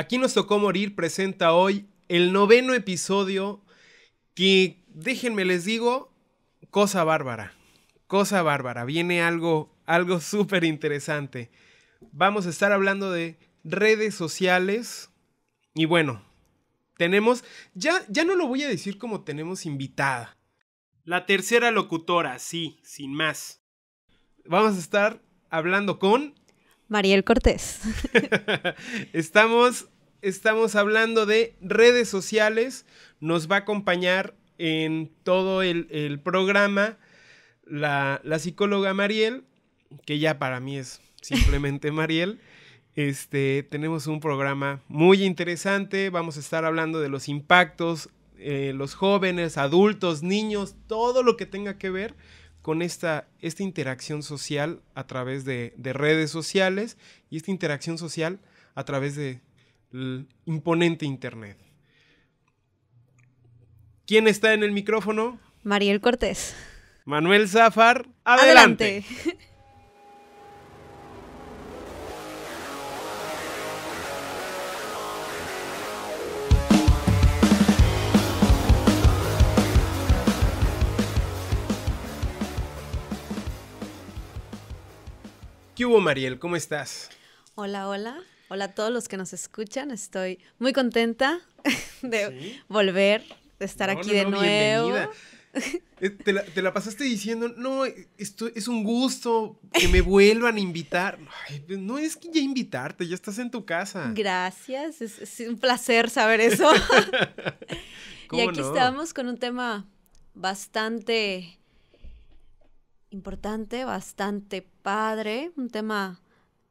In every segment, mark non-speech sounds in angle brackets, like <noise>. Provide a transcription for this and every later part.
Aquí nos tocó morir presenta hoy el noveno episodio que, déjenme les digo, cosa bárbara, cosa bárbara, viene algo, algo súper <laughs> interesante. Vamos a estar hablando de redes sociales y bueno, tenemos, ya, ya no lo voy a decir como tenemos invitada. La tercera locutora, sí, sin más. Vamos a estar hablando con Mariel Cortés. <laughs> estamos, estamos hablando de redes sociales. Nos va a acompañar en todo el, programa la, psicóloga Mariel, que ya para mí es simplemente <laughs> Mariel. Este, tenemos un programa muy interesante. Vamos a estar hablando de los impactos, eh, los jóvenes, adultos, niños, todo lo que tenga que ver con esta, esta interacción social a través de, redes sociales y esta interacción social a través de imponente Internet. ¿Quién está en el micrófono? Mariel Cortés. Manuel Zafar, adelante. <laughs> ¿Qué hubo, Mariel? ¿Cómo estás? Hola, hola. Hola a todos los que nos escuchan. Estoy muy contenta <laughs> de volver, de estar aquí de nuevo. <laughs> Eh, te la, pasaste diciendo, no, esto es un gusto que me vuelvan a invitar. Pues, no es que ya invitarte, ya estás en tu casa. Gracias, es, un placer saber eso. <laughs> y aquí estamos con un tema bastante importante, bastante padre, un tema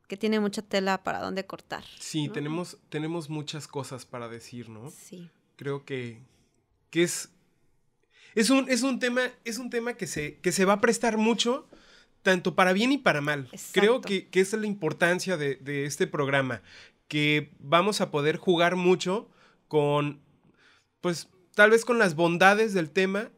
que tiene mucha tela para dónde cortar. Sí, tenemos, tenemos muchas cosas para decir, ¿no? Sí. Creo que, que es, es, un, es, un tema, es un tema que se, que se va a prestar mucho, tanto para bien y para mal. Creo que, que, es la importancia de, de este programa, que vamos a poder jugar mucho con, pues, tal vez con las bondades del tema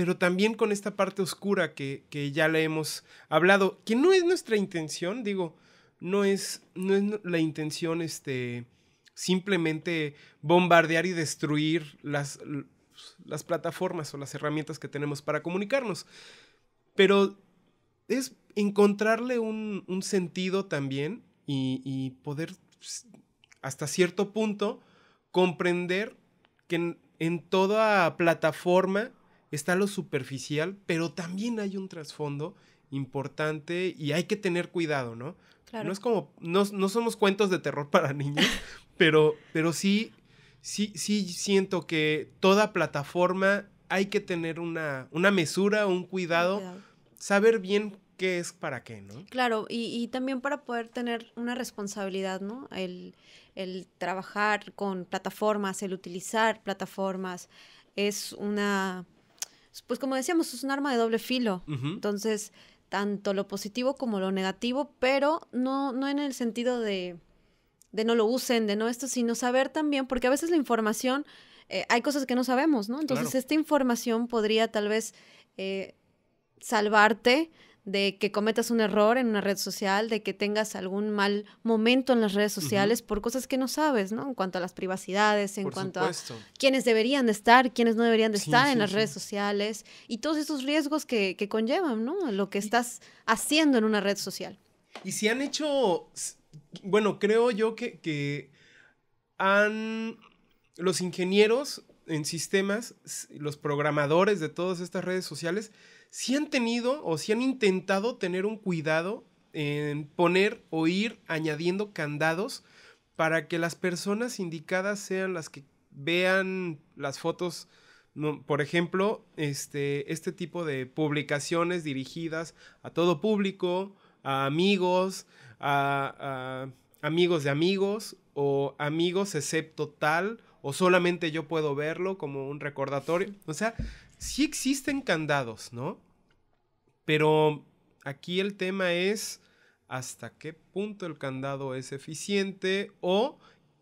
pero también con esta parte oscura que, ya le hemos hablado, que no es nuestra intención, digo, no es, no es la intención este, simplemente bombardear y destruir las, las plataformas o las herramientas que tenemos para comunicarnos, pero es encontrarle un, sentido también y, poder pues, hasta cierto punto comprender que en, toda plataforma está lo superficial, pero también hay un trasfondo importante y hay que tener cuidado, ¿no? Claro. No es como, no, somos cuentos de terror <laughs> para niños, pero, pero sí, sí, sí siento que toda plataforma hay que tener una, una mesura, un cuidado, saber bien qué es para qué, ¿no? Claro, y, también para poder tener una responsabilidad, ¿no? El, el trabajar con plataformas, el utilizar plataformas, es una pues como decíamos, es un arma de doble filo. Entonces, tanto lo positivo como lo negativo, pero no, en el sentido de, de no lo usen, de no esto, sino saber también, porque a veces la información, eh, hay cosas que no sabemos, ¿no? Entonces, esta información podría tal vez eh, salvarte de que cometas un error en una red social, de que tengas algún mal momento en las redes sociales por cosas que no sabes, ¿no? En cuanto a las privacidades, en cuanto a quiénes deberían de estar, quiénes no deberían de estar en las redes sociales y todos esos riesgos que, conllevan, ¿no? Lo que estás haciendo en una red social. Y si han hecho, bueno, creo yo que, que han, los ingenieros en sistemas, los programadores de todas estas redes sociales, si han tenido o si han intentado tener un cuidado en poner o ir añadiendo candados para que las personas indicadas sean las que vean las fotos por ejemplo, este, este tipo de publicaciones dirigidas a todo público, a amigos, a, amigos de amigos o amigos excepto tal o solamente yo puedo verlo como un recordatorio. O sea, si existen candados, ¿no? Pero aquí el tema es hasta qué punto el candado es eficiente o,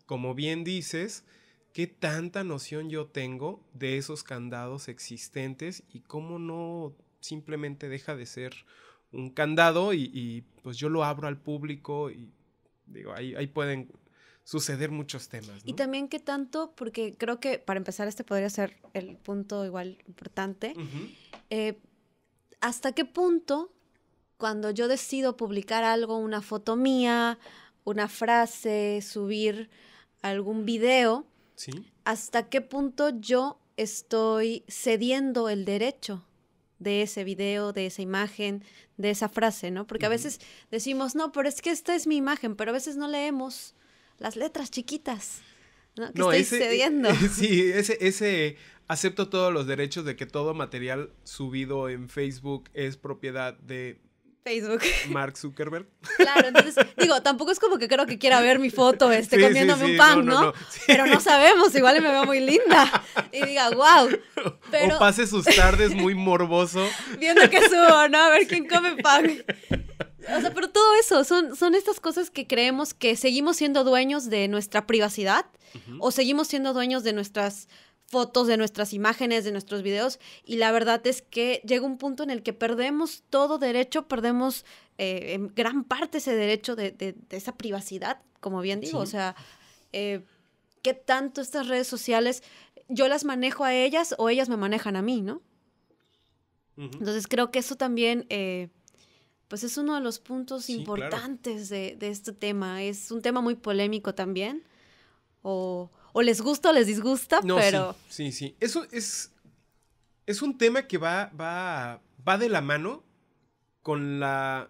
como bien dices, qué tanta noción yo tengo de esos candados existentes y cómo no simplemente deja de ser un candado y, pues yo lo abro al público y digo, ahí, ahí pueden suceder muchos temas. Y también qué tanto, porque creo que para empezar este podría ser el punto igual importante, ¿hasta qué punto cuando yo decido publicar algo, una foto mía, una frase, subir algún video, hasta qué punto yo estoy cediendo el derecho de ese video, de esa imagen, de esa frase, ¿no? Porque a veces decimos, no, pero es que esta es mi imagen, pero a veces no leemos las letras chiquitas. Que estoy cediendo. <laughs> sí, ese, ese acepto todos los derechos de que todo material subido en Facebook es propiedad de Facebook. <laughs> Mark Zuckerberg. Claro, entonces, digo, tampoco es como que creo que quiera ver mi foto <laughs> este, comiéndome un pan, ¿no? no, Pero no sabemos, igual me veo muy linda. Y diga, wow. <laughs> Pero... O pase sus tardes muy morboso. Viendo que subo, ¿no? A ver quién come pan. O sea, pero todo eso, son, son estas cosas que creemos que seguimos siendo dueños de nuestra privacidad o seguimos siendo dueños de nuestras fotos de nuestras imágenes, de nuestros videos, y la verdad es que llega un punto en el que perdemos todo derecho, perdemos eh, en gran parte ese derecho de, esa privacidad, como bien digo, o sea, eh, ¿qué tanto estas redes sociales yo las manejo a ellas o ellas me manejan a mí, ¿no? Entonces creo que eso también, eh, pues es uno de los puntos importantes de, de este tema, es un tema muy polémico también, o o les gusta o les disgusta, pero... Sí, sí, Eso es, es un tema que va, va, de la mano con la,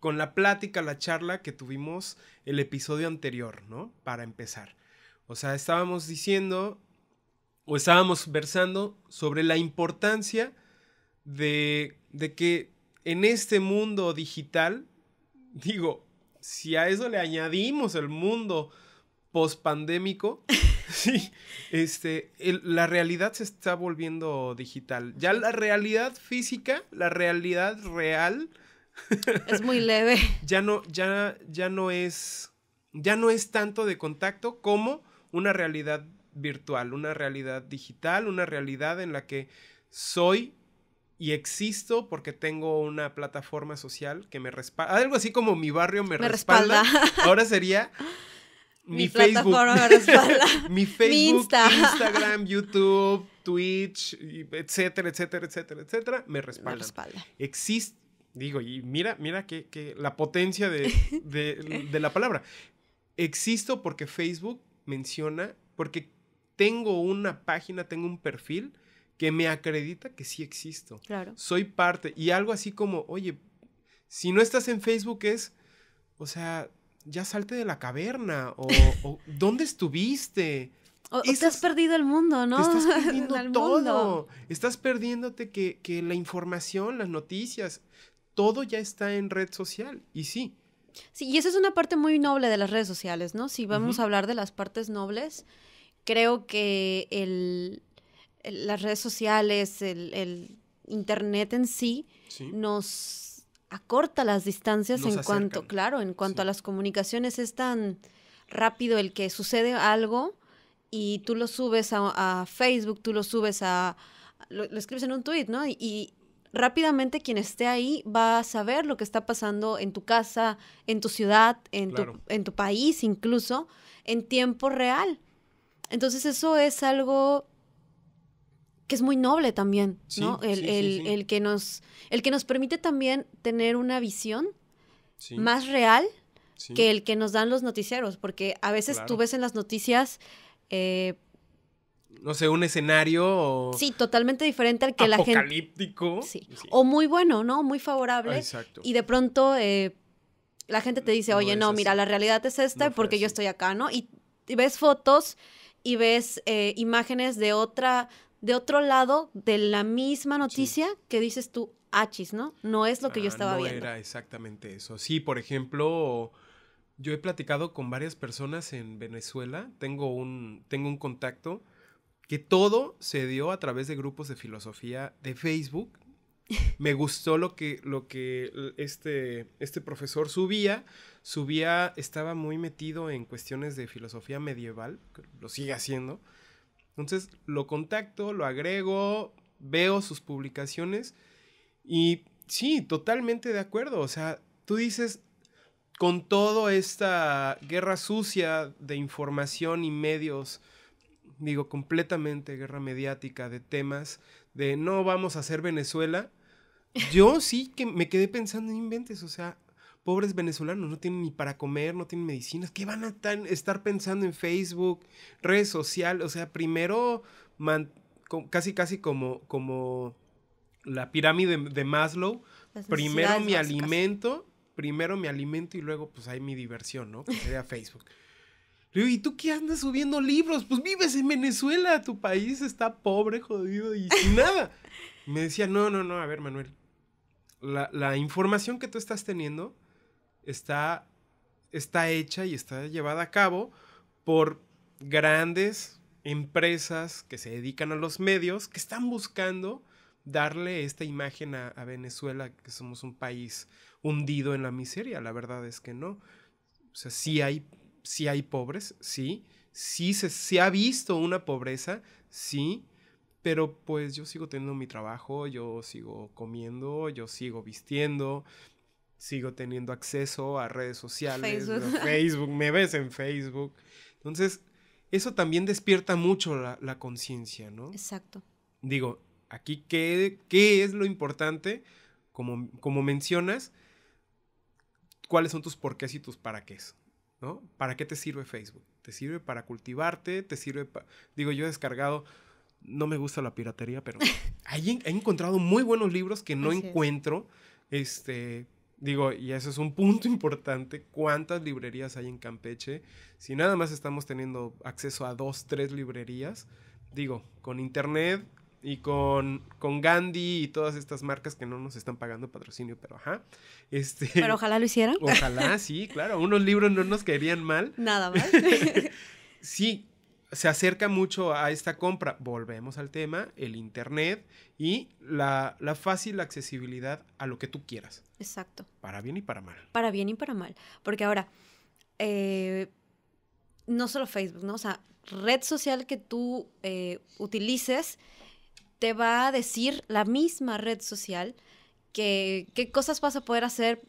con la plática, la charla que tuvimos el episodio anterior, ¿no? Para empezar. O sea, estábamos diciendo o estábamos versando sobre la importancia de, de que en este mundo digital, digo, si a eso le añadimos el mundo pospandémico, <laughs> sí, este, la realidad se está volviendo digital. Ya la realidad física, la realidad real. <laughs> Es muy leve. ya no, ya, ya no es. Ya no es tanto de contacto como una realidad virtual, una realidad digital, una realidad en la que soy y existo porque tengo una plataforma social que me respalda. Algo así como mi barrio me, respalda. Ahora sería <laughs> <laughs> mi, Facebook, plataforma me mi Facebook, Instagram, YouTube, Twitch, etcétera, etcétera, etcétera, etcétera, me respaldan. respalda. Existe, digo, y mira, mira que, la potencia <laughs> de, de la palabra. Existo porque Facebook menciona, porque tengo una página, tengo un perfil que me acredita que sí existo. Claro. Soy parte. Y algo así como, oye, si no estás en Facebook es, o sea, ya salte de la caverna o, <laughs> ¿dónde estuviste? Estás perdido el mundo, ¿no? estás <laughs> perdiendo todo. Estás perdiéndote que, la información, las noticias, todo ya está en red social. Y sí. Sí, y esa es una parte muy noble de las redes sociales, ¿no? Si vamos a hablar de las partes nobles, creo que el, las redes sociales, el, Internet en ¿Sí? nos acorta las distancias en cuanto, claro, en cuanto a las comunicaciones es tan rápido el que sucede algo y tú lo subes a, Facebook, tú lo subes a, lo, escribes en un tweet, ¿no? Y, rápidamente quien esté ahí va a saber lo que está pasando en tu casa, en tu ciudad, en, tu, en tu país incluso, en tiempo real. Entonces eso es algo que es muy noble también, ¿no? El, que nos, el que nos permite también tener una visión más real que el que nos dan los noticieros, porque a veces tú ves en las noticias... Eh, no sé, un escenario. sí, totalmente diferente al que la gente. Apocalíptico. Sí. O muy bueno, ¿no? Muy favorable. Exacto. Y de pronto eh, la gente te mm, dice, oye, no, mira, la realidad es esta porque yo estoy acá, ¿no? Y, ves fotos y ves eh, imágenes de otra de otro lado de la misma noticia que dices tú, achis, ¿no? No es lo que yo ah, estaba no viendo. Era exactamente eso. Sí, por ejemplo, yo he platicado con varias personas en Venezuela, tengo un, tengo un contacto que todo se dio a través de grupos de filosofía de Facebook. <laughs> Me gustó lo que, lo que este, este profesor subía. Subía, estaba muy metido en cuestiones de filosofía medieval, lo sigue haciendo. Entonces lo contacto, lo agrego, veo sus publicaciones y sí, totalmente de acuerdo. O sea, tú dices, con toda esta guerra sucia de información y medios, digo, completamente guerra mediática de temas de no vamos a hacer Venezuela, <laughs> yo sí que me quedé pensando, en inventes, o sea, pobres venezolanos no tienen ni para comer, no tienen medicinas, ¿qué van a estar pensando en Facebook, redes sociales? O sea, primero, casi casi como, como la pirámide de Maslow, primero mi alimento, primero mi alimento y luego pues hay mi diversión, ¿no? Que sería Facebook. ¿y tú qué andas subiendo libros? Pues vives en Venezuela, tu país está pobre, jodido y sin nada. Me decía, no, no, no, a ver, Manuel, la información que tú estás teniendo está, está hecha y está llevada a cabo por grandes empresas que se dedican a los medios, que están buscando darle esta imagen a, Venezuela, que somos un país hundido en la miseria. La verdad es que no. O sea, sí hay, sí hay pobres, sí. Sí se, ha visto una pobreza, sí. Pero pues yo sigo teniendo mi trabajo, yo sigo comiendo, yo sigo vistiendo, sigo teniendo acceso a redes sociales, Facebook, me ves en Facebook. Entonces, eso también despierta mucho la, conciencia, ¿no? Exacto. Digo, aquí, ¿qué, qué es lo importante? Como, como mencionas, ¿cuáles son tus porqués y tus para qué? ¿No? ¿Para qué te sirve Facebook? ¿Te sirve para cultivarte? ¿Te sirve para...? Digo, yo he descargado... No me gusta la piratería, pero <laughs> he, encontrado muy buenos libros que no encuentro, este, Digo, y eso es un punto <laughs> importante, ¿cuántas librerías hay en Campeche? Si nada más estamos teniendo acceso a dos, tres librerías, digo, con internet y con, con Gandhi y todas estas marcas que no nos están pagando patrocinio, pero ajá. Este, pero ojalá lo hicieran. Ojalá, sí, claro, unos libros no nos caerían mal. <laughs> Nada más <laughs> sí, se acerca mucho a esta compra. Volvemos al tema, el Internet y la, fácil accesibilidad a lo que tú quieras. Exacto. Para bien y para mal. Para bien y para mal. Porque ahora, eh, no solo Facebook, ¿no? O sea, red social que tú eh, utilices te va a decir la misma red social que qué cosas vas a poder hacer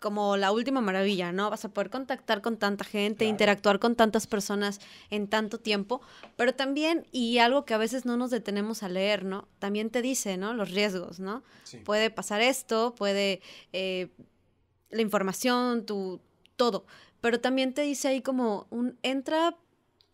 como la última maravilla, ¿no? Vas a poder contactar con tanta gente, interactuar con tantas personas en tanto tiempo, pero también, y algo que a veces no nos detenemos a leer, ¿no? También te dice, ¿no? Los riesgos, ¿no? Puede pasar esto, puede eh, la información, tu, todo, pero también te dice ahí como un, entra,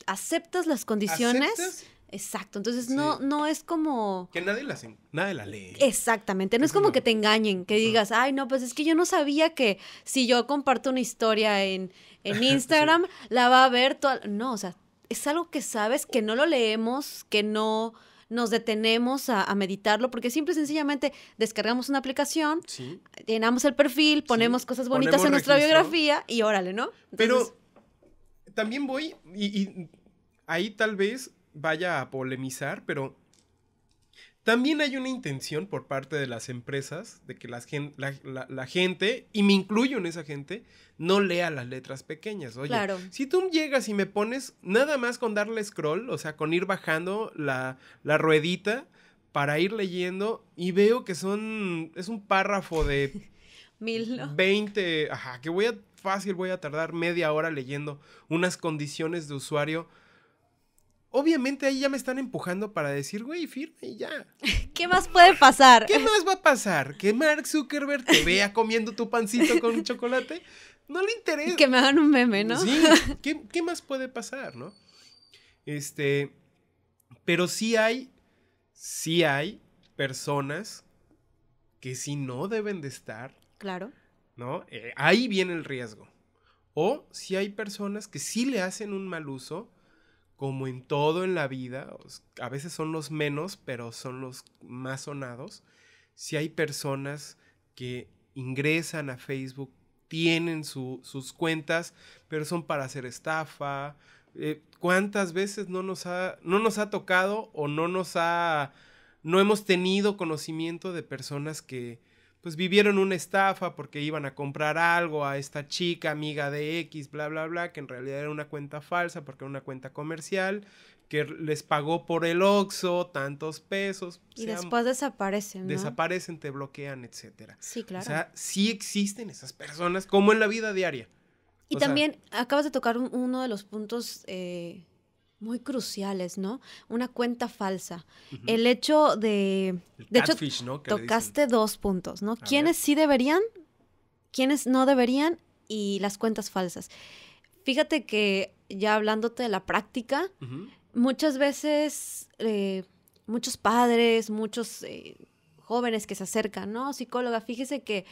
aceptas las condiciones. Exacto, entonces no, no es como... Que nadie la, lee. Exactamente, no es, como que te engañen, que digas, ay, no, pues es que yo no sabía que si yo comparto una historia en, <laughs> Instagram, la va a ver toda... No, o sea, es algo que sabes, que no lo leemos, que no nos detenemos a, meditarlo, porque simple y sencillamente descargamos una aplicación, llenamos el perfil, ponemos cosas bonitas en nuestra biografía y órale, ¿no? Pero también voy y ahí tal vez vaya a polemizar, pero también hay una intención por parte de las empresas de que la, gente, y me incluyo en esa gente, no lea las letras pequeñas. Oye, si tú llegas y me pones nada más con darle scroll, o sea, con ir bajando la, ruedita para ir leyendo, y veo que son, es un párrafo de... <laughs> Mil, 20, ajá, que voy a, fácil voy a tardar media hora leyendo unas condiciones de usuario Obviamente ahí ya me están empujando para decir, güey, firme y ya. <laughs> ¿Qué más puede pasar? ¿Qué más va a pasar? ¿Que Mark Zuckerberg te vea comiendo tu pancito con un chocolate? No le interesa. Que me hagan un meme, ¿no? Sí, ¿qué, más puede pasar, no? Este, pero sí hay, sí hay personas que si no deben de estar. Claro. ¿No? Eh, ahí viene el riesgo. O si hay personas que sí le hacen un mal uso como en todo en la vida, a veces son los menos, pero son los más sonados, si hay personas que ingresan a Facebook, tienen sus cuentas, pero son para hacer estafa. Eh, ¿Cuántas veces no nos, ha, no nos ha tocado o no nos ha... no hemos tenido conocimiento de personas que pues vivieron una estafa porque iban a comprar algo a esta chica amiga de X, bla, bla, bla, que en realidad era una cuenta falsa porque era una cuenta comercial, que les pagó por el Oxxo tantos pesos. Y después desaparecen. ¿no? Desaparecen, te bloquean, etc. Sí, claro. O sea, sí existen esas personas, como en la vida diaria. Y también acabas de tocar uno de los puntos eh, muy cruciales, ¿no? Una cuenta falsa. El hecho de... de hecho, tocaste dos puntos, ¿no? ¿Quiénes sí deberían? ¿Quiénes no deberían? Y las cuentas falsas. Fíjate que ya hablándote de la práctica, muchas veces eh, muchos padres, muchos eh, jóvenes que se acercan, ¿no? Psicóloga, fíjese que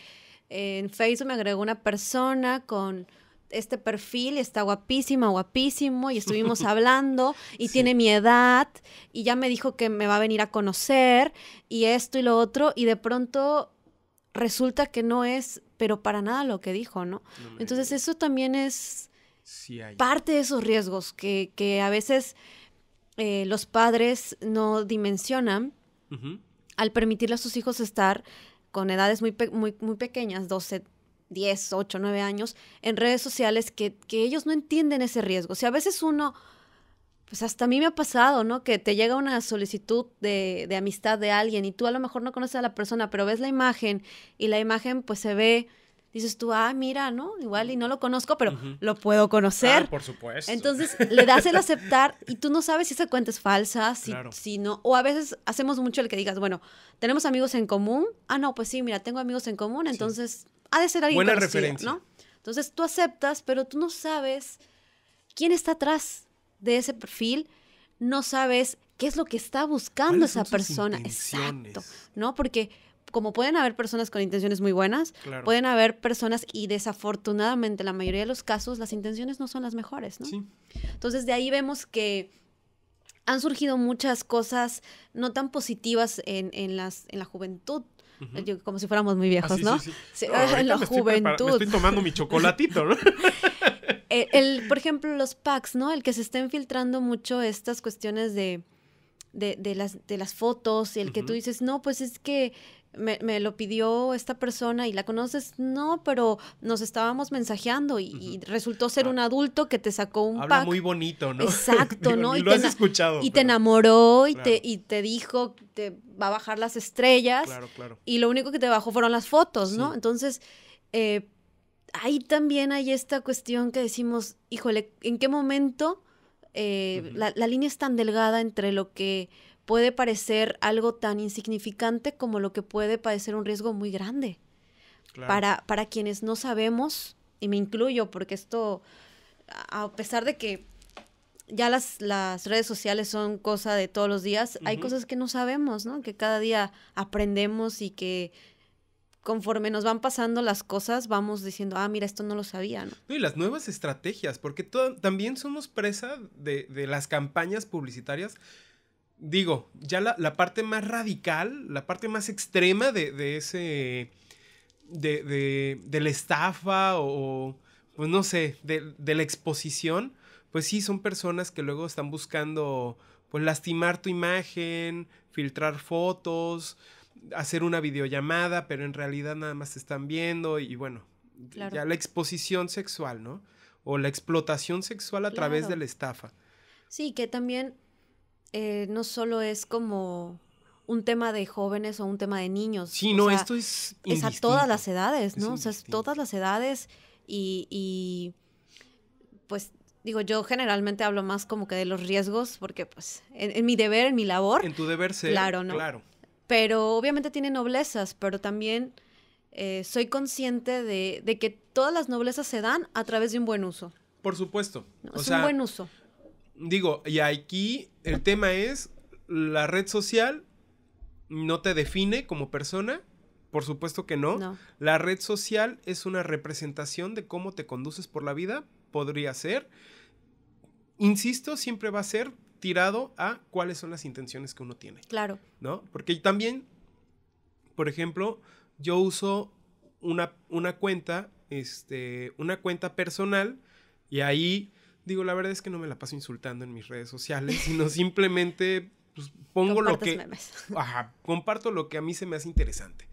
eh, en Facebook me agregó una persona con este perfil está guapísima, guapísimo, y estuvimos <laughs> hablando, y tiene mi edad, y ya me dijo que me va a venir a conocer, y esto y lo otro, y de pronto resulta que no es, pero para nada lo que dijo, ¿no? Entonces eso también es parte de esos riesgos que, que a veces eh, los padres no dimensionan al permitirle a sus hijos estar con edades muy, muy, muy pequeñas, 12, 10, 8, nueve años en redes sociales que, que ellos no entienden ese riesgo. O sea, a veces uno, pues hasta a mí me ha pasado, ¿no? Que te llega una solicitud de, de amistad de alguien y tú a lo mejor no conoces a la persona, pero ves la imagen y la imagen pues se ve dices tú, ah, mira, ¿no? Igual y no lo conozco, pero lo puedo conocer. por supuesto. Entonces le das el aceptar y tú no sabes si esa cuenta es falsa, si, si no. O a veces hacemos mucho el que digas, bueno, tenemos amigos en común. Ah, no, pues sí, mira, tengo amigos en común, entonces ha de ser alguien Buena referencia. ¿no? Entonces tú aceptas, pero tú no sabes quién está atrás de ese perfil, no sabes qué es lo que está buscando esa persona. Exacto, ¿no? Porque como pueden haber personas con intenciones muy buenas, pueden haber personas y desafortunadamente la mayoría de los casos las intenciones no son las mejores, ¿no? Entonces de ahí vemos que han surgido muchas cosas no tan positivas en, las, en la juventud. como si fuéramos muy viejos, ah, ¿no? Sí, <laughs> en la juventud. Estoy tomando mi chocolatito, ¿no? <laughs> Eh, el, por ejemplo, los packs, ¿no? El que se estén filtrando mucho estas cuestiones de, las, de las fotos y el que tú dices, no, pues es que me, lo pidió esta persona y la conoces, no, pero nos estábamos mensajeando y, resultó ser ah. un adulto que te sacó un Habla muy bonito, ¿no? Exacto, <laughs> ¿no? Y lo te has escuchado. Y te enamoró y, te, y te dijo, te va a bajar las estrellas. Claro, claro. Y lo único que te bajó fueron las fotos, ¿no? Entonces, eh, ahí también hay esta cuestión que decimos, híjole, ¿en qué momento eh, la línea es tan delgada entre lo que puede parecer algo tan insignificante como lo que puede parecer un riesgo muy grande. Para, para quienes no sabemos, y me incluyo porque esto, a pesar de que ya las, las redes sociales son cosa de todos los días, hay cosas que no sabemos, ¿no? Que cada día aprendemos y que conforme nos van pasando las cosas, vamos diciendo, ah, mira, esto no lo sabía, y las nuevas estrategias, porque también somos presa de, de, las campañas publicitarias digo, ya la, parte más radical, la parte más extrema de, ese, de, de, la estafa o, pues no sé, de, la exposición, pues sí, son personas que luego están buscando, pues lastimar tu imagen, filtrar fotos, hacer una videollamada, pero en realidad nada más te están viendo y bueno, ya la exposición sexual, ¿no? O la explotación sexual a través de la estafa. Sí, que también eh, no solo es como un tema de jóvenes o un tema de niños. sino esto es... a todas las edades, ¿no? O sea, es todas las edades y, y pues digo, yo generalmente hablo más como que de los riesgos, porque pues en, mi deber, en mi labor. En tu deber claro, ¿no? claro. Pero obviamente tiene noblezas, pero también eh, soy consciente de, de, que todas las noblezas se dan a través de un buen uso. Por supuesto. es sea, un buen uso digo, y aquí el tema es, la red social no te define como persona, por supuesto que no. La red social es una representación de cómo te conduces por la vida, podría ser. Insisto, siempre va a ser tirado a cuáles son las intenciones que uno tiene. Claro. ¿No? Porque también, por ejemplo, yo uso una, una cuenta, este, una cuenta personal y ahí Digo, la verdad es que no me la paso insultando en mis redes sociales, sino simplemente pues, pongo lo que... <laughs> Ajá, comparto lo que a mí se me hace interesante.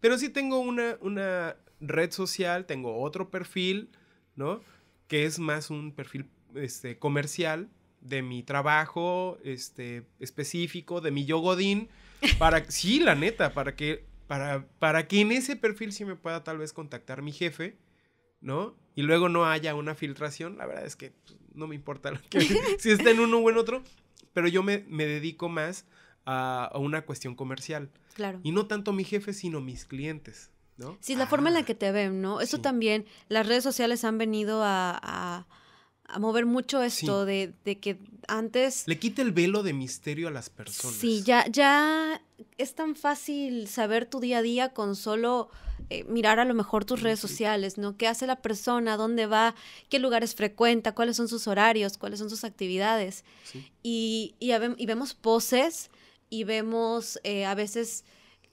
Pero sí tengo una, una red social, tengo otro perfil, ¿no? Que es más un perfil este, comercial de mi trabajo este, específico, de mi yogodín. para, <laughs> sí, la neta, para que, para, para que en ese perfil sí me pueda tal vez contactar mi jefe, ¿no? y luego no haya una filtración, la verdad es que pues, no me importa que, <laughs> si está en uno u en otro, pero yo me, dedico más a, una cuestión comercial. Claro. Y no tanto mi jefe, sino mis clientes. ¿no? Sí, la forma en la ah. que te ven, ¿no? Eso también, las redes sociales han venido a, mover mucho esto de, de, que antes... Le quita el velo de misterio a las personas. Sí, ya, ya es tan fácil saber tu día a día con solo eh, mirar a lo mejor tus redes sociales, ¿no? ¿Qué hace la persona? ¿Dónde va? ¿Qué lugares frecuenta? ¿Cuáles son sus horarios? ¿Cuáles son sus actividades? Y, y, vemos poses y vemos eh, a veces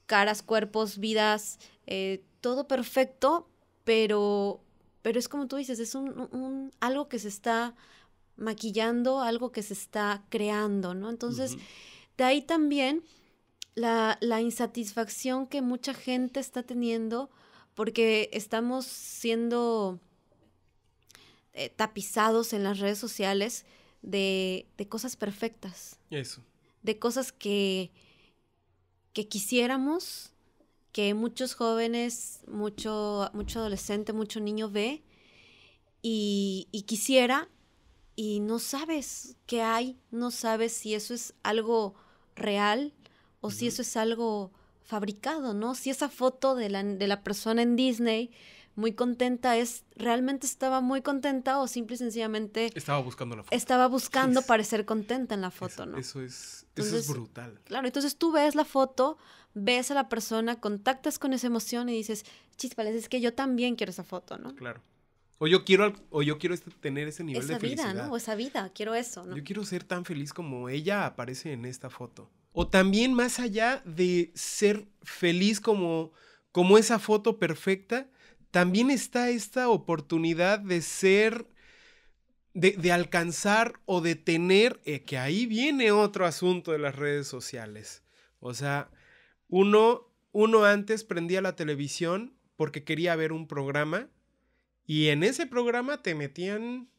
caras, cuerpos, vidas, eh, todo perfecto, pero, pero es como tú dices, es un, algo que se está maquillando, algo que se está creando, ¿no? Entonces, de ahí también la, insatisfacción que mucha gente está teniendo porque estamos siendo eh, tapizados en las redes sociales de, cosas perfectas. Eso. De cosas que, que quisiéramos, que muchos jóvenes, mucho, adolescente, mucho niño ve y, y, quisiera y no sabes qué hay, no sabes si eso es algo real, o si eso es algo fabricado, ¿no? Si esa foto de la, de la persona en Disney muy contenta es, realmente estaba muy contenta o simple y sencillamente... Estaba buscando la foto. Estaba buscando parecer contenta en la foto, ¿no? Eso es, brutal. Claro, entonces tú ves la foto, ves a la persona, contactas con esa emoción y dices, chispales, es que yo también quiero esa foto, ¿no? Claro. O yo quiero, o yo quiero este, tener ese nivel de felicidad. Esa vida, ¿no? O esa vida, quiero eso, ¿no? Yo quiero ser tan feliz como ella aparece en esta foto o también más allá de ser feliz como, como esa foto perfecta, también está esta oportunidad de ser, de, alcanzar o de tener, eh, que ahí viene otro asunto de las redes sociales. O sea, uno, uno antes prendía la televisión porque quería ver un programa y en ese programa te metían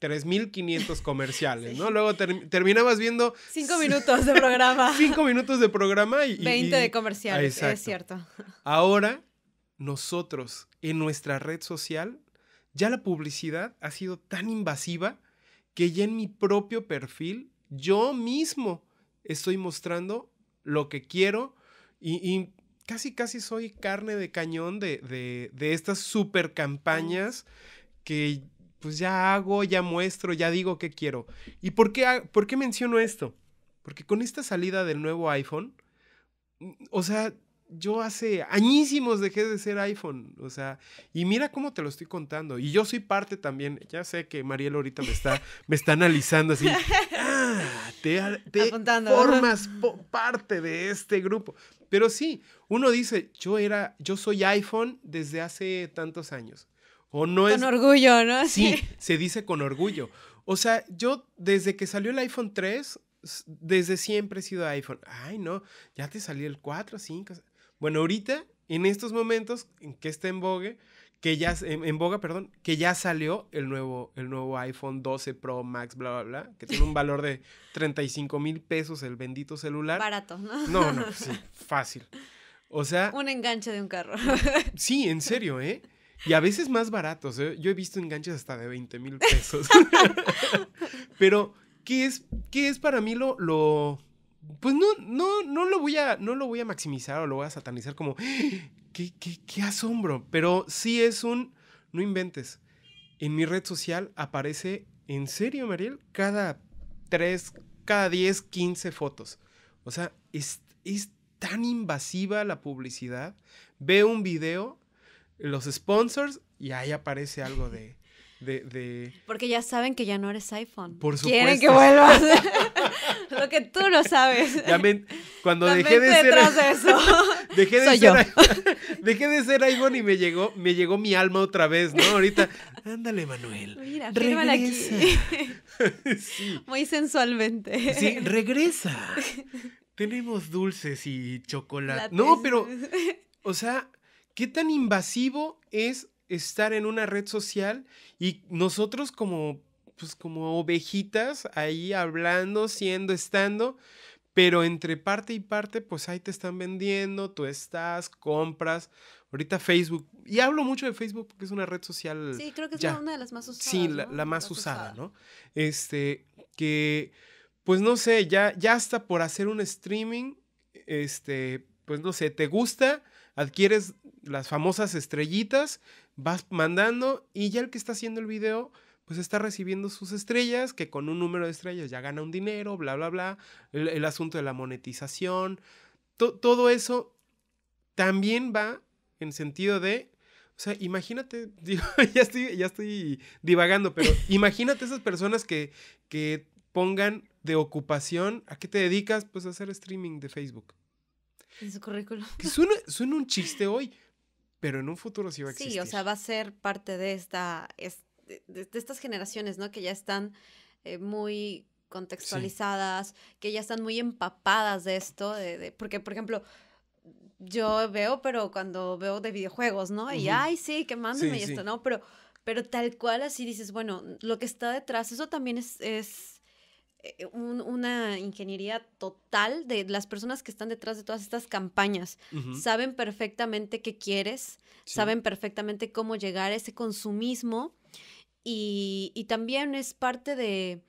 3.500 comerciales, ¿no? Luego terminabas viendo... Cinco minutos de programa. <laughs> Cinco minutos de programa y... 20 de comerciales, es cierto. Ahora, nosotros, en nuestra red social, ya la publicidad ha sido tan invasiva que ya en mi propio perfil, yo mismo estoy mostrando lo que quiero y, casi, casi soy carne de cañón de, de, de estas super campañas que pues ya hago, ya muestro, ya digo qué quiero. ¿Y por qué, por qué menciono esto? Porque con esta salida del nuevo iPhone, mm, o sea, yo hace añísimos dejé de ser iPhone, o sea, y mira cómo te lo estoy contando. Y yo soy parte también, ya sé que Mariel ahorita me está, <laughs> me está analizando así, ah, te, ah, te formas parte de este grupo. Pero sí, uno dice, yo era, yo soy iPhone desde hace tantos años no con orgullo, ¿no? Sí, se dice con orgullo. O sea, yo desde que salió el iPhone 3, desde siempre he sido iPhone. Ay, no, ya te salió el 4, 5. Bueno, ahorita, en estos momentos en que está en vogue, que ya, en, boga, perdón, que ya salió el nuevo, el nuevo iPhone 12 Pro Max, bla, bla, bla, que tiene un valor de 35 mil pesos el bendito celular. Barato, ¿no? No, no, sí, fácil. O sea... <laughs> Un enganche de un carro. Sí, en serio, ¿eh? Y a veces más baratos. ¿eh? Yo he visto enganches hasta de 20 mil pesos. <laughs> Pero, ¿qué es, es para mí lo, lo pues no, no, no lo voy a, no lo voy a maximizar o lo voy a satanizar como, ¡Qué, asombro, pero sí es un, no inventes. En mi red social aparece, en serio, Mariel, cada 3, cada 10, 15 fotos. O sea, es, es tan invasiva la publicidad. Veo un video los sponsors y ahí aparece algo de... Porque ya saben que ya no eres iPhone. Por supuesto. Quieren que vuelvas. <laughs> Lo que tú no sabes. Ya me... Cuando dejé de ser. eso. <laughs> dejé de ser. <laughs> dejé de ser iPhone y me llegó, me llegó mi alma otra vez, ¿no? Ahorita. Ándale, Manuel. Mira, regresa. Aquí. sí. Muy sensualmente. Sí, regresa. Tenemos dulces y chocolate. No, pero. O sea, ¿Qué tan invasivo es estar en una red social y nosotros como, pues como ovejitas ahí hablando, siendo, estando, pero entre parte y parte, pues ahí te están vendiendo, tú estás, compras. Ahorita Facebook, y hablo mucho de Facebook porque es una red social. Sí, creo que es una de las más usadas. Sí, la, más, usada, ¿no? Este, que, pues no sé, ya, ya hasta por hacer un streaming, este, pues no sé, te gusta, adquieres las famosas estrellitas, vas mandando y ya el que está haciendo el video pues está recibiendo sus estrellas, que con un número de estrellas ya gana un dinero, bla, bla, bla, el, asunto de la monetización, todo eso también va en sentido de, o sea, imagínate, <laughs> digo, ya, estoy, ya estoy divagando, pero <laughs> imagínate esas personas que, que pongan de ocupación, ¿a qué te dedicas? Pues a hacer streaming de Facebook. En su currículum. Que suena un chiste hoy, pero en un futuro sí va a existir. Sí, o sea, va a ser parte de esta, de, estas generaciones, ¿no? Que ya están eh, muy contextualizadas, que ya están muy empapadas de esto, de, porque, por ejemplo, yo veo, pero cuando veo de videojuegos, ¿no? Y, ay, sí, que mándame y esto, ¿no? Pero, pero tal cual así dices, bueno, lo que está detrás, eso también es eh, eh, una ingeniería total de las personas que están detrás de todas estas campañas. Saben perfectamente qué quieres, saben perfectamente cómo llegar a ese consumismo y también es parte de,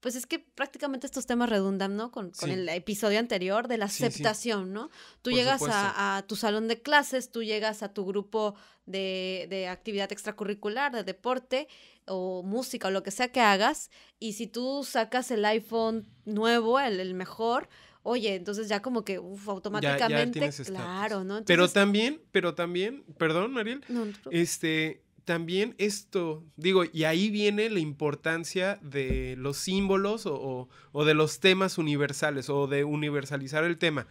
pues es que prácticamente estos temas redundan, ¿no? Con, el episodio anterior de la aceptación, ¿no? Tú llegas a, tu salón de clases, tú llegas a tu grupo de, de, actividad extracurricular, de deporte o música o lo que sea que hagas, y si tú sacas el iPhone nuevo, el, mejor, oye, entonces ya como que uf, automáticamente, claro, ¿no? pero también, pero también, perdón, Mariel, este también esto, digo, y ahí viene la importancia de los símbolos o, de los temas universales o de universalizar el tema.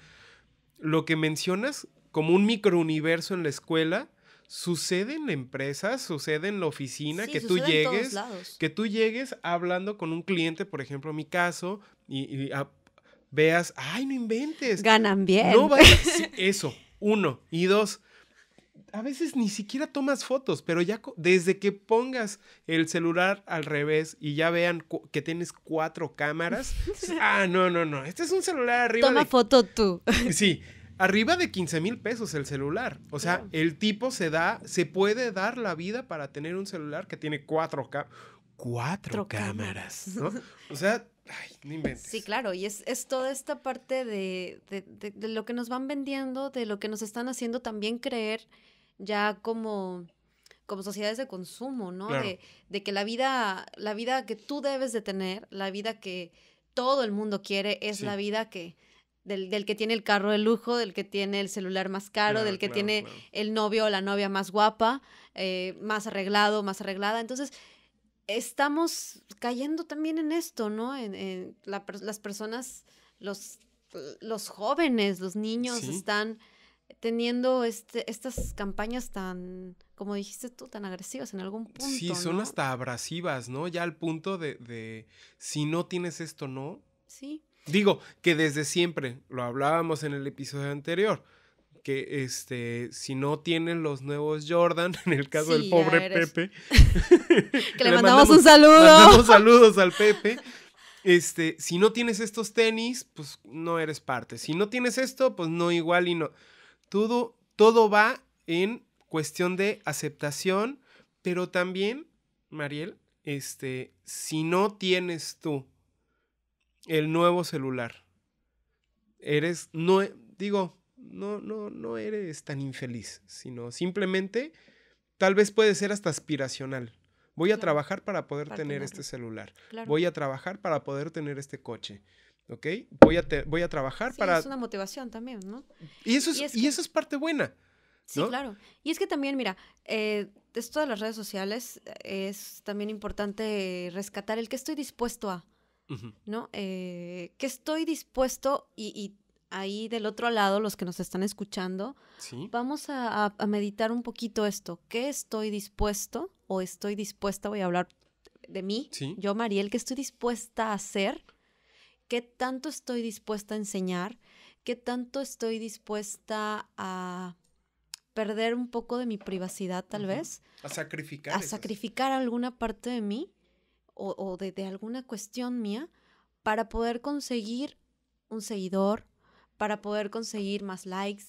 Lo que mencionas como un microuniverso en la escuela sucede en la empresa, sucede en la oficina, que tú llegues, que tú llegues hablando con un cliente, por ejemplo, en mi caso, y, veas, ay, no inventes. Ganan bien. <laughs> eso, uno. Y dos, a veces ni siquiera tomas fotos, pero ya desde que pongas el celular al revés y ya vean que tienes cuatro cámaras, <laughs> ah, no, no, no, este es un celular arriba. Toma foto tú. <laughs> Sí, arriba de 15 mil pesos el celular. O sea, el tipo se da, se puede dar la vida para tener un celular que tiene cuatro, cuatro cámaras, ¿no? <laughs> O sea, Ay, no inventes. Sí, claro, y es, toda esta parte de, lo que nos van vendiendo, de lo que nos están haciendo también creer ya como como sociedades de consumo, ¿no? De, que la vida, la vida que tú debes de tener, la vida que todo el mundo quiere, es la vida que del, del, que tiene el carro de lujo, del que tiene el celular más caro, del que tiene el novio o la novia más guapa, eh, más arreglado, más arreglada. Entonces, estamos cayendo también en esto, ¿no? En, las personas, los, los jóvenes, los niños están teniendo este, estas campañas tan, como dijiste tú, tan agresivas en algún punto. Sí, son hasta abrasivas, ¿no? Ya al punto de, si no tienes esto, ¿no? Sí. Digo, que desde siempre, lo hablábamos en el episodio anterior, que este, si no tienen los nuevos Jordan, <laughs> en el caso del pobre Pepe, <laughs> que le, <laughs> mandamos, un saludo. Mandamos saludos al Pepe. Este, si no tienes estos tenis, pues no eres parte. Si no tienes esto, pues no igual y no. Todo, todo va en cuestión de aceptación, pero también, Mariel, este, si no tienes tú el nuevo celular, eres, no, digo, no, no, no eres tan infeliz, sino simplemente, tal vez puede ser hasta aspiracional. Voy a trabajar para poder tener este celular. Voy a trabajar para poder tener este coche. ¿ok? Voy a, voy a trabajar sí, para... Es una motivación también, ¿no? Y eso es, y, eso es parte buena. Sí, claro. Y es que también, mira, eh, esto de las redes sociales es también importante rescatar el que estoy dispuesto a, ¿no? Eh, que estoy dispuesto y, ahí del otro lado, los que nos están escuchando, vamos a, meditar un poquito esto. ¿Qué estoy dispuesto o estoy dispuesta? Voy a hablar de mí, ¿Sí? yo, Mariel, ¿qué estoy dispuesta a hacer? qué tanto estoy dispuesta a enseñar, qué tanto estoy dispuesta a perder un poco de mi privacidad tal vez. A sacrificar. A sacrificar alguna parte de mí o, de, alguna cuestión mía para poder conseguir un seguidor, para poder conseguir más likes,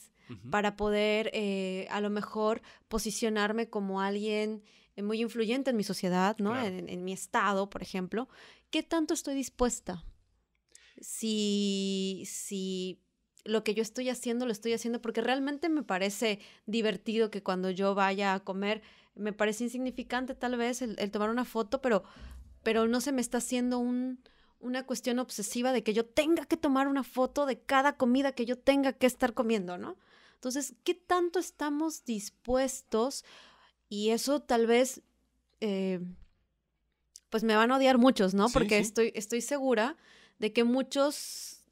para poder eh, a lo mejor posicionarme como alguien eh, muy influyente en mi sociedad, ¿no? en mi estado, por ejemplo. ¿Qué tanto estoy dispuesta? si, si lo que yo estoy haciendo lo estoy haciendo porque realmente me parece divertido que cuando yo vaya a comer, me parece insignificante tal vez el, tomar una foto, pero, pero no se me está haciendo una cuestión obsesiva de que yo tenga que tomar una foto de cada comida que yo tenga que estar comiendo, ¿no? Entonces, ¿qué tanto estamos dispuestos? Y eso tal vez, eh, pues me van a odiar muchos, ¿no? Porque Estoy, estoy segura de que muchos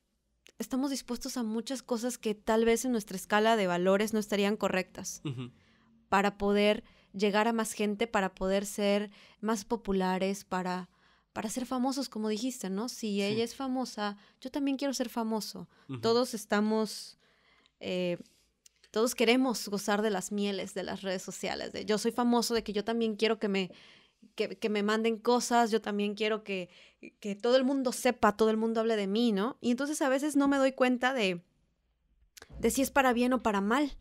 estamos dispuestos a muchas cosas que tal vez en nuestra escala de valores no estarían correctas para poder llegar a más gente, para poder ser más populares, para, para ser famosos, como dijiste, ¿no? Si ella es famosa, yo también quiero ser famoso. Todos estamos... Eh, todos queremos gozar de las mieles de las redes sociales, de yo soy famoso, de que yo también quiero que me, que, me manden cosas, yo también quiero que, que todo el mundo sepa, todo el mundo hable de mí, ¿no? Y entonces a veces no me doy cuenta de, de si es para bien o para mal.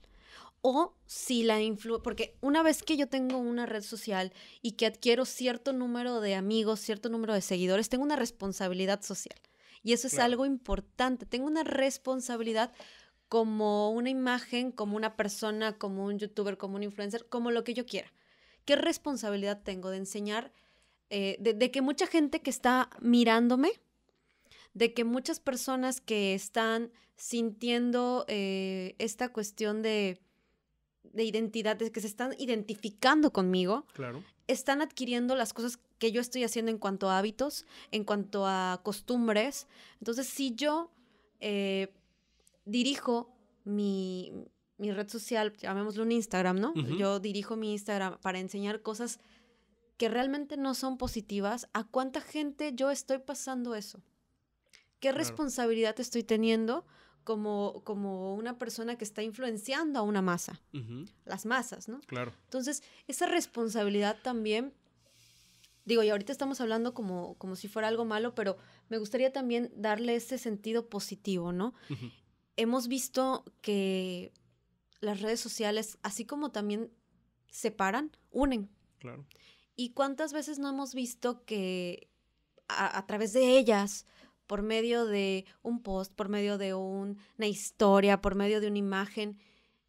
O si la influencia, porque una vez que yo tengo una red social y que adquiero cierto número de amigos, cierto número de seguidores, tengo una responsabilidad social. Y eso es algo importante. Tengo una responsabilidad como una imagen, como una persona, como un youtuber, como un influencer, como lo que yo quiera. ¿Qué responsabilidad tengo de enseñar, eh, de, que mucha gente que está mirándome, de que muchas personas que están sintiendo eh, esta cuestión de, de identidad, de que se están identificando conmigo, están adquiriendo las cosas que yo estoy haciendo en cuanto a hábitos, en cuanto a costumbres. Entonces, si yo eh, dirijo mi, mi red social, llamémoslo un Instagram, ¿no? Yo dirijo mi Instagram para enseñar cosas que realmente no son positivas. ¿A cuánta gente yo estoy pasando eso? ¿Qué responsabilidad estoy teniendo como, como una persona que está influenciando a una masa? Las masas, ¿no? Claro. Entonces, esa responsabilidad también digo, y ahorita estamos hablando como, como si fuera algo malo, pero me gustaría también darle ese sentido positivo, ¿no? Hemos visto que las redes sociales, así como también separan, unen. Claro. ¿Y cuántas veces no hemos visto que a, través de ellas, por medio de un post, por medio de una historia, por medio de una imagen,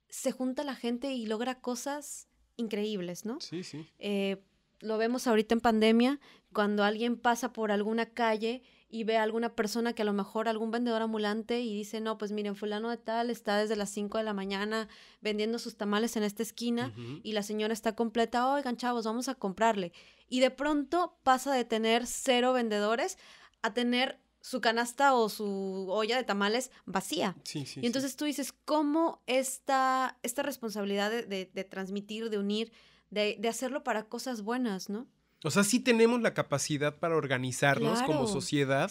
se junta la gente y logra cosas increíbles, ¿no? Sí, sí. Eh, lo vemos ahorita en pandemia, cuando alguien pasa por alguna calle y ve a alguna persona que a lo mejor algún vendedor ambulante y dice, no, pues miren, fulano de tal está desde las 5 de la mañana vendiendo sus tamales en esta esquina y la señora está completa, oigan chavos, vamos a comprarle. Y de pronto pasa de tener cero vendedores a tener su canasta o su olla de tamales vacía. y entonces tú dices, ¿cómo esta, esta responsabilidad de, transmitir, de unir, de, de hacerlo para cosas buenas, ¿no? O sea, sí tenemos la capacidad para organizarnos como sociedad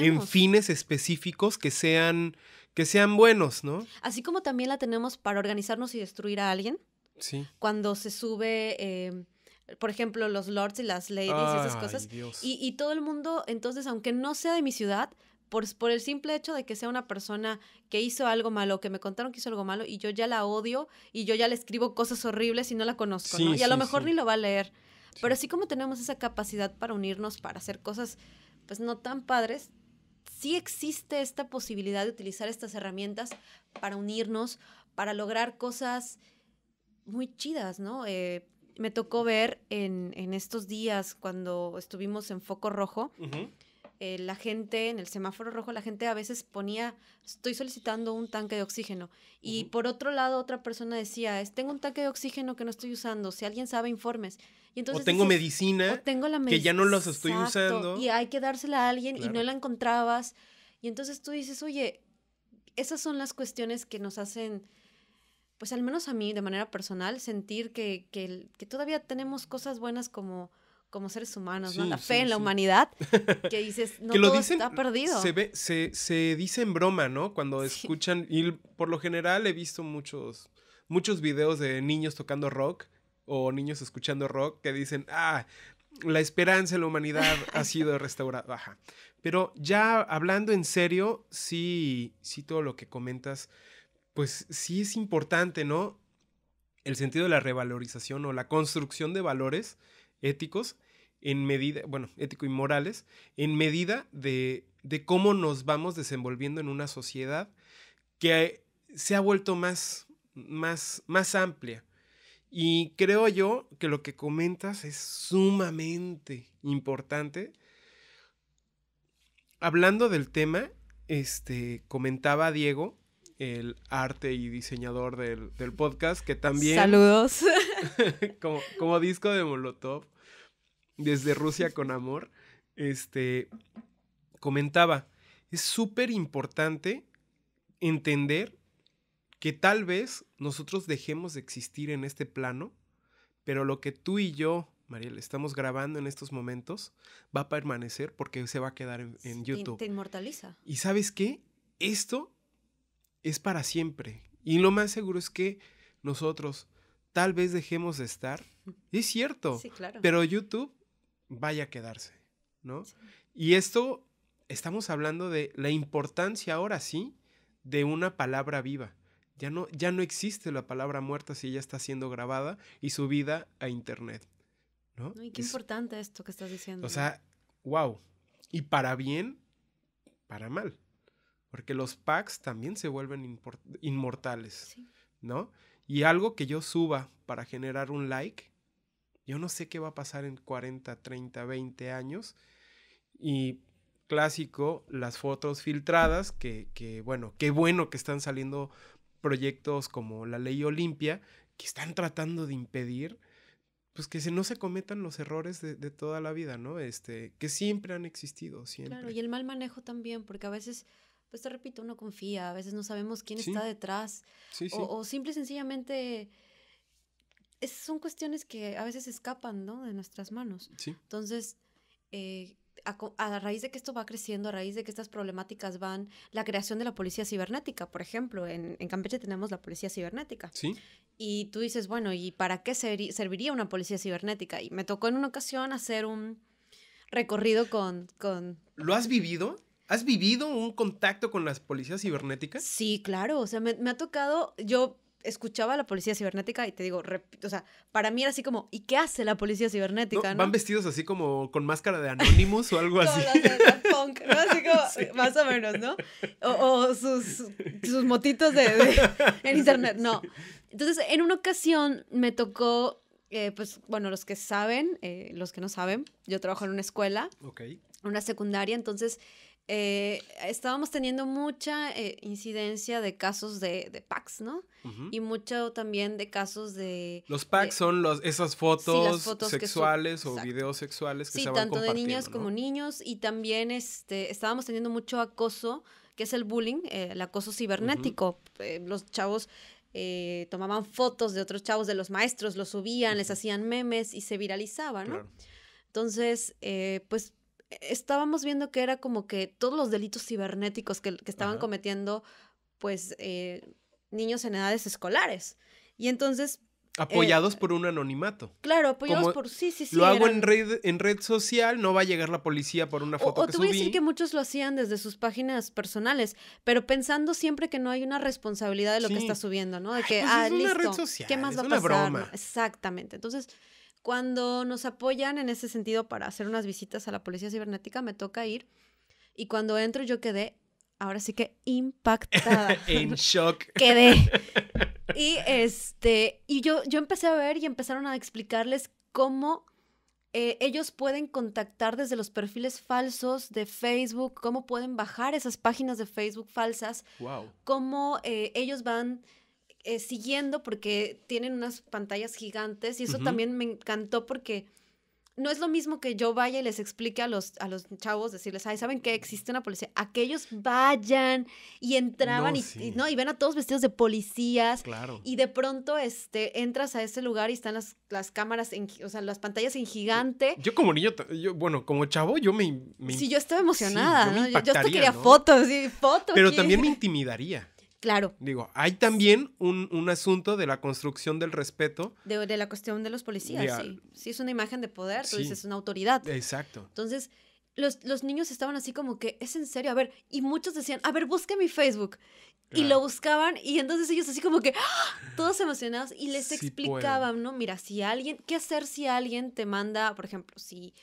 en fines específicos que sean, que sean buenos, ¿no? Así como también la tenemos para organizarnos y destruir a alguien. Sí. Cuando se sube, eh, por ejemplo, los lords y las ladies y esas cosas. Y, y, todo el mundo, entonces, aunque no sea de mi ciudad, por, por el simple hecho de que sea una persona que hizo algo malo, que me contaron que hizo algo malo, y yo ya la odio y yo ya le escribo cosas horribles y no la conozco, ¿no? Y a lo mejor ni lo va a leer. Pero así como tenemos esa capacidad para unirnos, para hacer cosas pues no tan padres, sí existe esta posibilidad de utilizar estas herramientas para unirnos, para lograr cosas muy chidas, ¿no? Eh, me tocó ver en, estos días cuando estuvimos en Foco Rojo. Eh, la gente en el semáforo rojo, la gente a veces ponía, estoy solicitando un tanque de oxígeno. Y por otro lado, otra persona decía, es, tengo un tanque de oxígeno que no estoy usando, si alguien sabe, informes. Y entonces o tengo medicina, tengo la que ya no los estoy usando. Y hay que dársela a alguien y no la encontrabas. Y entonces tú dices, oye, esas son las cuestiones que nos hacen, pues al menos a mí de manera personal, sentir que, que todavía tenemos cosas buenas como como seres humanos, ¿no? La fe en la humanidad, <laughs> que dices, no todo está perdido. Se, se, se dice en broma, ¿no? Cuando escuchan, y por lo general he visto muchos, muchos videos de niños tocando rock o niños escuchando rock que dicen, ah, la esperanza en la humanidad ha <laughs> sido restaurada. Ajá. Pero ya hablando en serio, sí, sí todo lo que comentas, pues sí es importante, ¿no? El sentido de la revalorización o la construcción de valores éticos en medida, bueno, ético y morales, en medida de, cómo nos vamos desenvolviendo en una sociedad que se ha vuelto más, más, más amplia. Y creo yo que lo que comentas es sumamente importante. Hablando del tema, este, comentaba Diego, el arte y diseñador del, podcast, que también... Saludos. <laughs> como, como disco de Molotov, desde Rusia con amor, este, comentaba, es súper importante entender que tal vez nosotros dejemos de existir en este plano, pero lo que tú y yo, Mariel, estamos grabando en estos momentos va a permanecer porque se va a quedar en, YouTube. Te inmortaliza. Y sabes qué? Esto es para siempre. Y lo más seguro es que nosotros tal vez dejemos de estar. Es cierto. Pero YouTube vaya a quedarse, ¿no? Y esto, estamos hablando de la importancia ahora sí de una palabra viva. Ya no, ya no existe la palabra muerta si ella está siendo grabada y subida a internet. ¿no? Y qué importante esto que estás diciendo. O sea, wow. Y para bien, para mal. Porque los packs también se vuelven inmortales, ¿no? Y algo que yo suba para generar un like yo no sé qué va a pasar en 40, 30, 20 años. Y clásico, las fotos filtradas, que, bueno, qué bueno que están saliendo proyectos como la ley Olimpia, que están tratando de impedir pues que se, no se cometan los errores de, toda la vida, ¿no? Este, que siempre han existido, siempre. Claro, y el mal manejo también, porque a veces, pues te repito, uno confía, a veces no sabemos quién está detrás, O, o simple y sencillamente son cuestiones que a veces escapan, ¿no? De nuestras manos. Entonces, eh, a, raíz de que esto va creciendo, a raíz de que estas problemáticas van, la creación de la policía cibernética, por ejemplo, en, Campeche tenemos la policía cibernética. Sí. Y tú dices, bueno, ¿y para qué serviría una policía cibernética? Y me tocó en una ocasión hacer un recorrido con... con... ¿Lo has vivido? ¿Has vivido un contacto con las policías cibernéticas? Sí, claro. O sea, me, me ha tocado, yo escuchaba a la policía cibernética y te digo, o sea, para mí era así como, ¿y qué hace la policía cibernética? Van vestidos así como con máscara de anónimos o algo <laughs> así. Así como, <laughs> más o menos, ¿no? O, sus, sus, motitos de, <laughs> en internet, no. Entonces, en una ocasión me tocó, eh, pues, bueno, los que saben, eh, los que no saben, yo trabajo en una escuela, Ok. una secundaria, entonces eh, estábamos teniendo mucha eh, incidencia de casos de, de packs, ¿no? Y mucho también de casos de... Los packs son los, esas fotos, sexuales o videos sexuales que sí, se van tanto de niñas como niños. Y también este, estábamos teniendo mucho acoso, que es el bullying, eh, el acoso cibernético. Eh, los chavos tomaban fotos de otros chavos, de los maestros, los subían, les hacían memes y se viralizaba, ¿no? Entonces, pues estábamos viendo que era como que todos los delitos cibernéticos que, que estaban cometiendo, pues, eh, niños en edades escolares. Y entonces... Apoyados eh, por un anonimato. Claro, apoyados por... Sí, sí, sí. Lo hago en red, en red social, no va a llegar la policía por una foto o, que te voy a decir que muchos lo hacían desde sus páginas personales, pero pensando siempre que no hay una responsabilidad de lo que está subiendo, ¿no? De que, pues ah, listo, ¿qué más va a pasar? exactamente. Entonces, cuando nos apoyan en ese sentido para hacer unas visitas a la policía cibernética, me toca ir. Y cuando entro, yo quedé, ahora sí que impactada. <laughs> en shock. Quedé. <laughs> Y este, y yo, yo empecé a ver y empezaron a explicarles cómo eh, ellos pueden contactar desde los perfiles falsos de Facebook, cómo pueden bajar esas páginas de Facebook falsas, wow. cómo eh, ellos van eh, siguiendo porque tienen unas pantallas gigantes y eso también me encantó porque no es lo mismo que yo vaya y les explique a los, a los chavos, decirles, ay, ¿saben que Existe una policía. Aquellos vayan y entraban y, ¿no? ven a todos vestidos de policías. Claro. Y de pronto este, entras a ese lugar y están las, las cámaras, en, o sea, las pantallas en gigante. Yo como niño, bueno, como chavo, yo me... sí, yo estaba emocionada, yo ¿no? Yo, hasta quería fotos, y fotos. Pero también me <laughs> intimidaría. Claro. Digo, hay también un, asunto de la construcción del respeto. De, la cuestión de los policías, sí. Sí, es una imagen de poder, tú dices, es una autoridad. Exacto. Entonces, los, los, niños estaban así como que, es en serio, a ver, y muchos decían, a ver, busca mi Facebook. Y lo buscaban y entonces ellos así como que, ¡ah! todos emocionados y les explicaban, ¿no? Mira, si alguien, ¿qué hacer si alguien te manda, por ejemplo, si,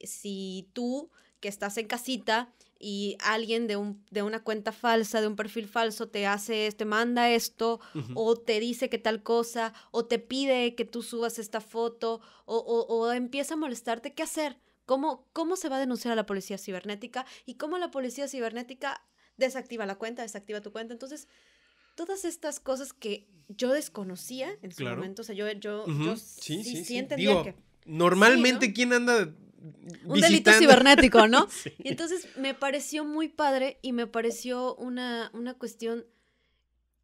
si tú que estás en casita y alguien de, un, de una cuenta falsa, de un perfil falso, te hace, te manda esto, o te dice que tal cosa, o te pide que tú subas esta foto, o, empieza a molestarte, ¿qué hacer? ¿Cómo, ¿Cómo se va a denunciar a la policía cibernética? ¿Y cómo la policía cibernética desactiva la cuenta, desactiva tu cuenta? Entonces, todas estas cosas que yo desconocía en su momento, o sea, yo, yo, sí, entendía que... Normalmente, ¿quién anda un delito cibernético, ¿no? <laughs> Y entonces me pareció muy padre y me pareció una, una cuestión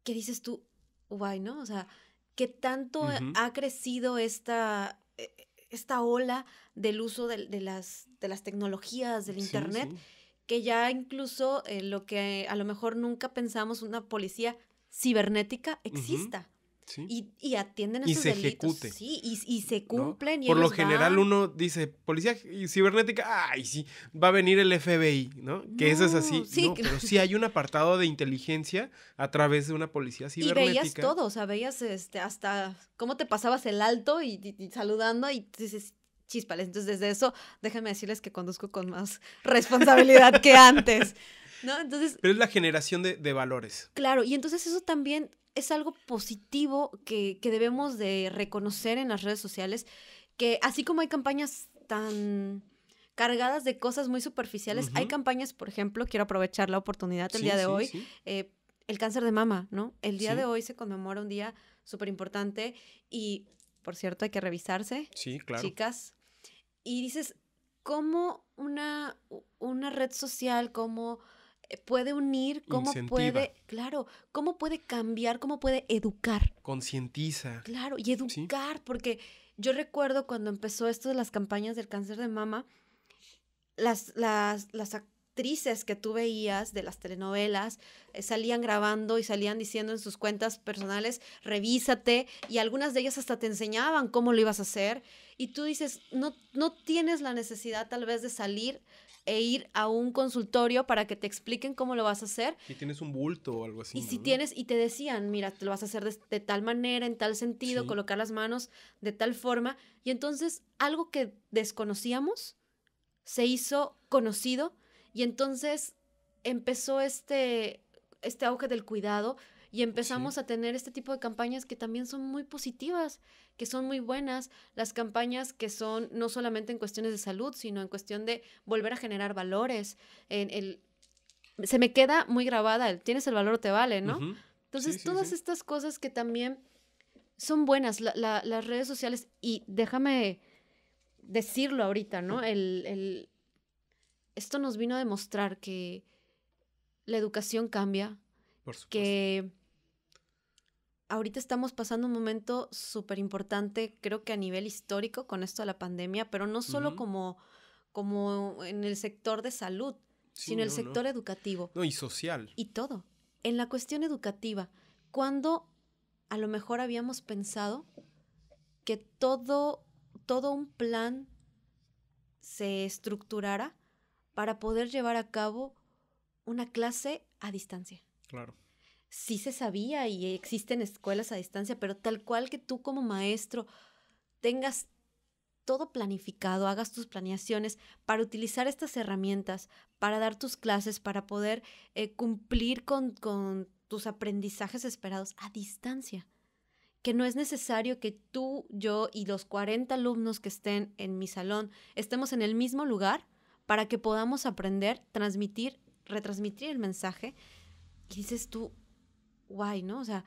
que dices tú, guay, ¿no? O sea, que tanto ha crecido esta, e, esta ola del uso de, las, de las tecnologías, del Internet, que ya incluso eh, lo que a lo mejor nunca pensamos, una policía cibernética exista. Y, atienden a y esos se Ejecute. Sí, y, se cumplen. Y Por lo general uno dice, policía cibernética, ay, sí, va a venir el FBI, ¿no? Que eso es así. Sí, no, pero sí hay un apartado de inteligencia a través de una policía cibernética. Y veías todo, o sea, veías este, hasta cómo te pasabas el alto y, saludando y dices, chispales. Entonces, desde eso, déjenme decirles que conduzco con más <laughs> responsabilidad que antes. ¿No? Entonces, Pero es la generación de, de, valores. Claro, y entonces eso también es algo positivo que, debemos de reconocer en las redes sociales, que así como hay campañas tan cargadas de cosas muy superficiales, hay campañas, por ejemplo, quiero aprovechar la oportunidad el día de hoy, eh, el cáncer de mama, ¿no? El día de hoy se conmemora un día súper importante y, por cierto, hay que revisarse, sí, chicas. Y dices, ¿cómo una, una red social, como eh, puede unir, cómo puede, claro, cómo puede cambiar, cómo puede educar. Concientiza. Claro, y educar, porque yo recuerdo cuando empezó esto de las campañas del cáncer de mama, las, las, actrices que tú veías de las telenovelas eh, salían grabando y salían diciendo en sus cuentas personales, revísate, y algunas de ellas hasta te enseñaban cómo lo ibas a hacer, y tú dices, no, no tienes la necesidad tal vez de salir e ir a un consultorio para que te expliquen cómo lo vas a hacer. y tienes un bulto o algo así. Y si tienes, y te decían, mira, te lo vas a hacer de, tal manera, en tal sentido, colocar las manos de tal forma. Y entonces algo que desconocíamos se hizo conocido y entonces empezó este, este auge del cuidado, y empezamos a tener este tipo de campañas que también son muy positivas, que son muy buenas, las campañas que son no solamente en cuestiones de salud, sino en cuestión de volver a generar valores, en el se me queda muy grabada el tienes el valor te vale, ¿no? Entonces, todas estas cosas que también son buenas, las redes sociales, y déjame decirlo ahorita, ¿no? El, esto nos vino a demostrar que la educación cambia, Por que ahorita estamos pasando un momento súper importante, creo que a nivel histórico con esto de la pandemia, pero no solo como, como en el sector de salud, sino en el sector educativo. No, y social. Y todo. En la cuestión educativa, cuando a lo mejor habíamos pensado que todo, todo un plan se estructurara para poder llevar a cabo una clase a distancia. Claro sí se sabía y existen escuelas a distancia, pero tal cual que tú como maestro tengas todo planificado, hagas tus planeaciones para utilizar estas herramientas, para dar tus clases, para poder eh, cumplir con, tus aprendizajes esperados a distancia. Que no es necesario que tú, yo y los 40 alumnos que estén en mi salón estemos en el mismo lugar para que podamos aprender, transmitir, retransmitir el mensaje. Y dices tú, guay, ¿no? O sea...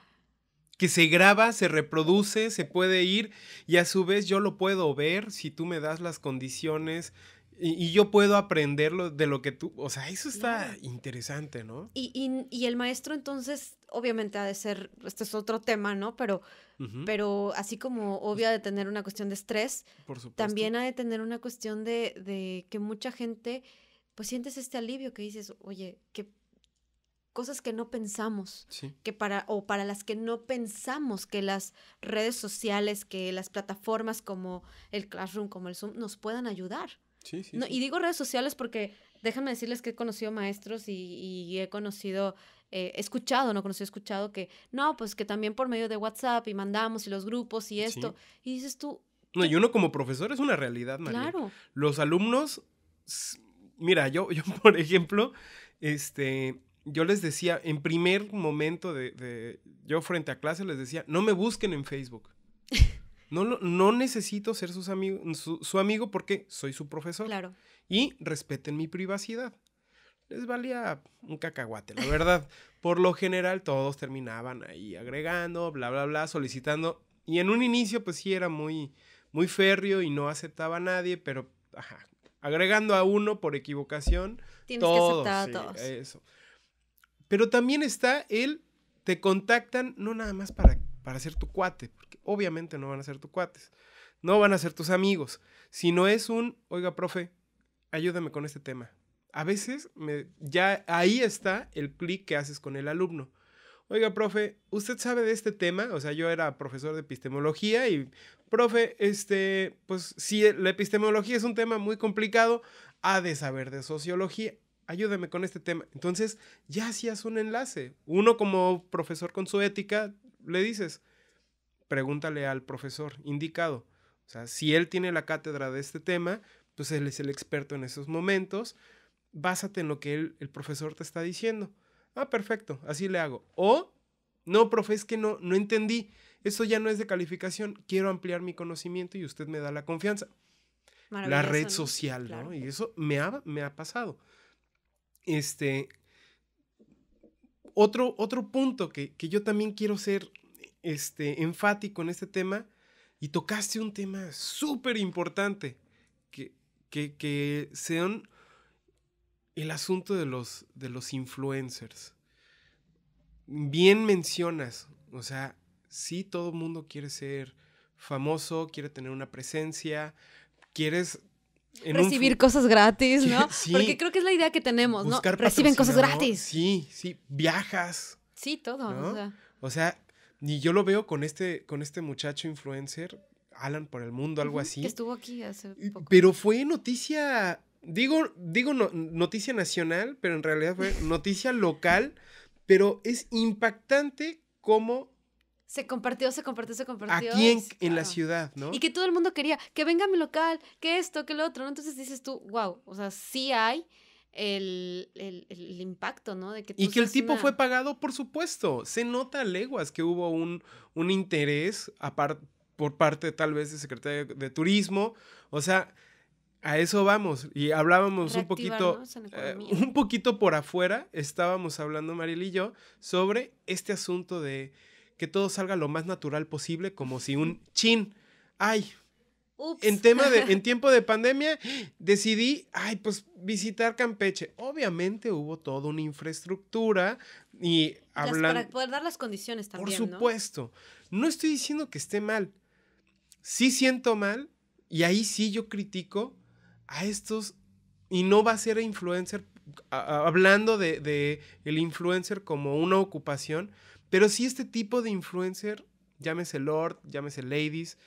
Que se graba, se reproduce, se puede ir y a su vez yo lo puedo ver si tú me das las condiciones y, yo puedo aprenderlo de lo que tú, o sea, eso está interesante, ¿no? Y, y, el maestro entonces, obviamente ha de ser, este es otro tema, ¿no? Pero, pero así como ha de tener una cuestión de estrés, también ha de tener una cuestión de, de que mucha gente pues sientes este alivio que dices, oye, qué cosas que no pensamos, que para o para las que no pensamos que las redes sociales, que las plataformas como el Classroom, como el Zoom nos puedan ayudar. Sí, sí, y digo redes sociales porque déjenme decirles que he conocido maestros y, he conocido eh, escuchado, no conocí, escuchado que no, pues que también por medio de WhatsApp y mandamos y los grupos y esto. Y dices tú. No, y uno como profesor es una realidad, María. Claro. Los alumnos. Mira, yo, yo <laughs> por ejemplo, este yo les decía, en primer momento de, yo frente a clase les decía, no me busquen en Facebook. <laughs> No, no necesito ser sus su, amigo porque soy su profesor. Claro. Y respeten mi privacidad. Les valía un cacahuate, la verdad. <laughs> Por lo general, todos terminaban ahí agregando, bla, bla, bla, solicitando. Y en un inicio, pues sí, era muy, muy férreo y no aceptaba a nadie, pero ajá, agregando a uno por equivocación. Tienes que aceptar a todos. eso. Pero también está el te contactan no nada más para, para ser tu cuate, porque obviamente no van a ser tus cuates, no van a ser tus amigos, sino es un, oiga, profe, ayúdame con este tema. A veces me, ya ahí está el clic que haces con el alumno. Oiga, profe, ¿usted sabe de este tema? O sea, yo era profesor de epistemología y, profe, este, pues si la epistemología es un tema muy complicado, ha de saber de sociología ayúdame con este tema. Entonces, ya hacías un enlace. Uno como profesor con su ética, le dices, pregúntale al profesor indicado. O sea, si él tiene la cátedra de este tema, pues él es el experto en esos momentos. Básate en lo que el profesor te está diciendo. Ah, perfecto, así le hago. O, no, profe, es que no, no entendí. eso ya no es de calificación. Quiero ampliar mi conocimiento y usted me da la confianza. La red social, ¿no? Y eso me me ha pasado. Este, otro, otro punto que, yo también quiero ser este, enfático en este tema, y tocaste un tema súper importante, que, que, sean el asunto de los, de los influencers. Bien mencionas, o sea, sí todo el mundo quiere ser famoso, quiere tener una presencia, quieres recibir cosas gratis, ¿no? <laughs> Porque creo que es la idea que tenemos, ¿no? Reciben cosas gratis. Sí, sí, viajas. Sí, todo. O, sea. ni yo lo veo con este, con este muchacho influencer, Alan por el mundo, algo así. Que estuvo aquí hace poco. Pero fue noticia, digo, digo noticia nacional, pero en realidad fue noticia local, pero es impactante cómo se compartió, se compartió, se compartió. Aquí en, la ciudad, ¿no? Y que todo el mundo quería que venga mi local, que esto, que lo otro, ¿no? Entonces dices tú, wow, o sea, sí hay el, impacto, ¿no? y que el tipo fue pagado, por supuesto. Se nota a leguas que hubo un, un interés por parte tal vez de Secretaría de, Turismo. O sea, a eso vamos. Y hablábamos un poquito, eh, un poquito por afuera, estábamos hablando Mariel y yo sobre este asunto de que todo salga lo más natural posible, como si un chin, ay, En tema en <laughs> tiempo de pandemia, decidí, ay, pues visitar Campeche. Obviamente hubo toda una infraestructura y hablar pues, Para poder dar las condiciones también. Por supuesto. ¿no? estoy diciendo que esté mal. Sí siento mal y ahí sí yo critico a estos y no va a ser influencer hablando de, de el influencer como una ocupación, pero sí este tipo de influencer, llámese Lord, llámese Ladies,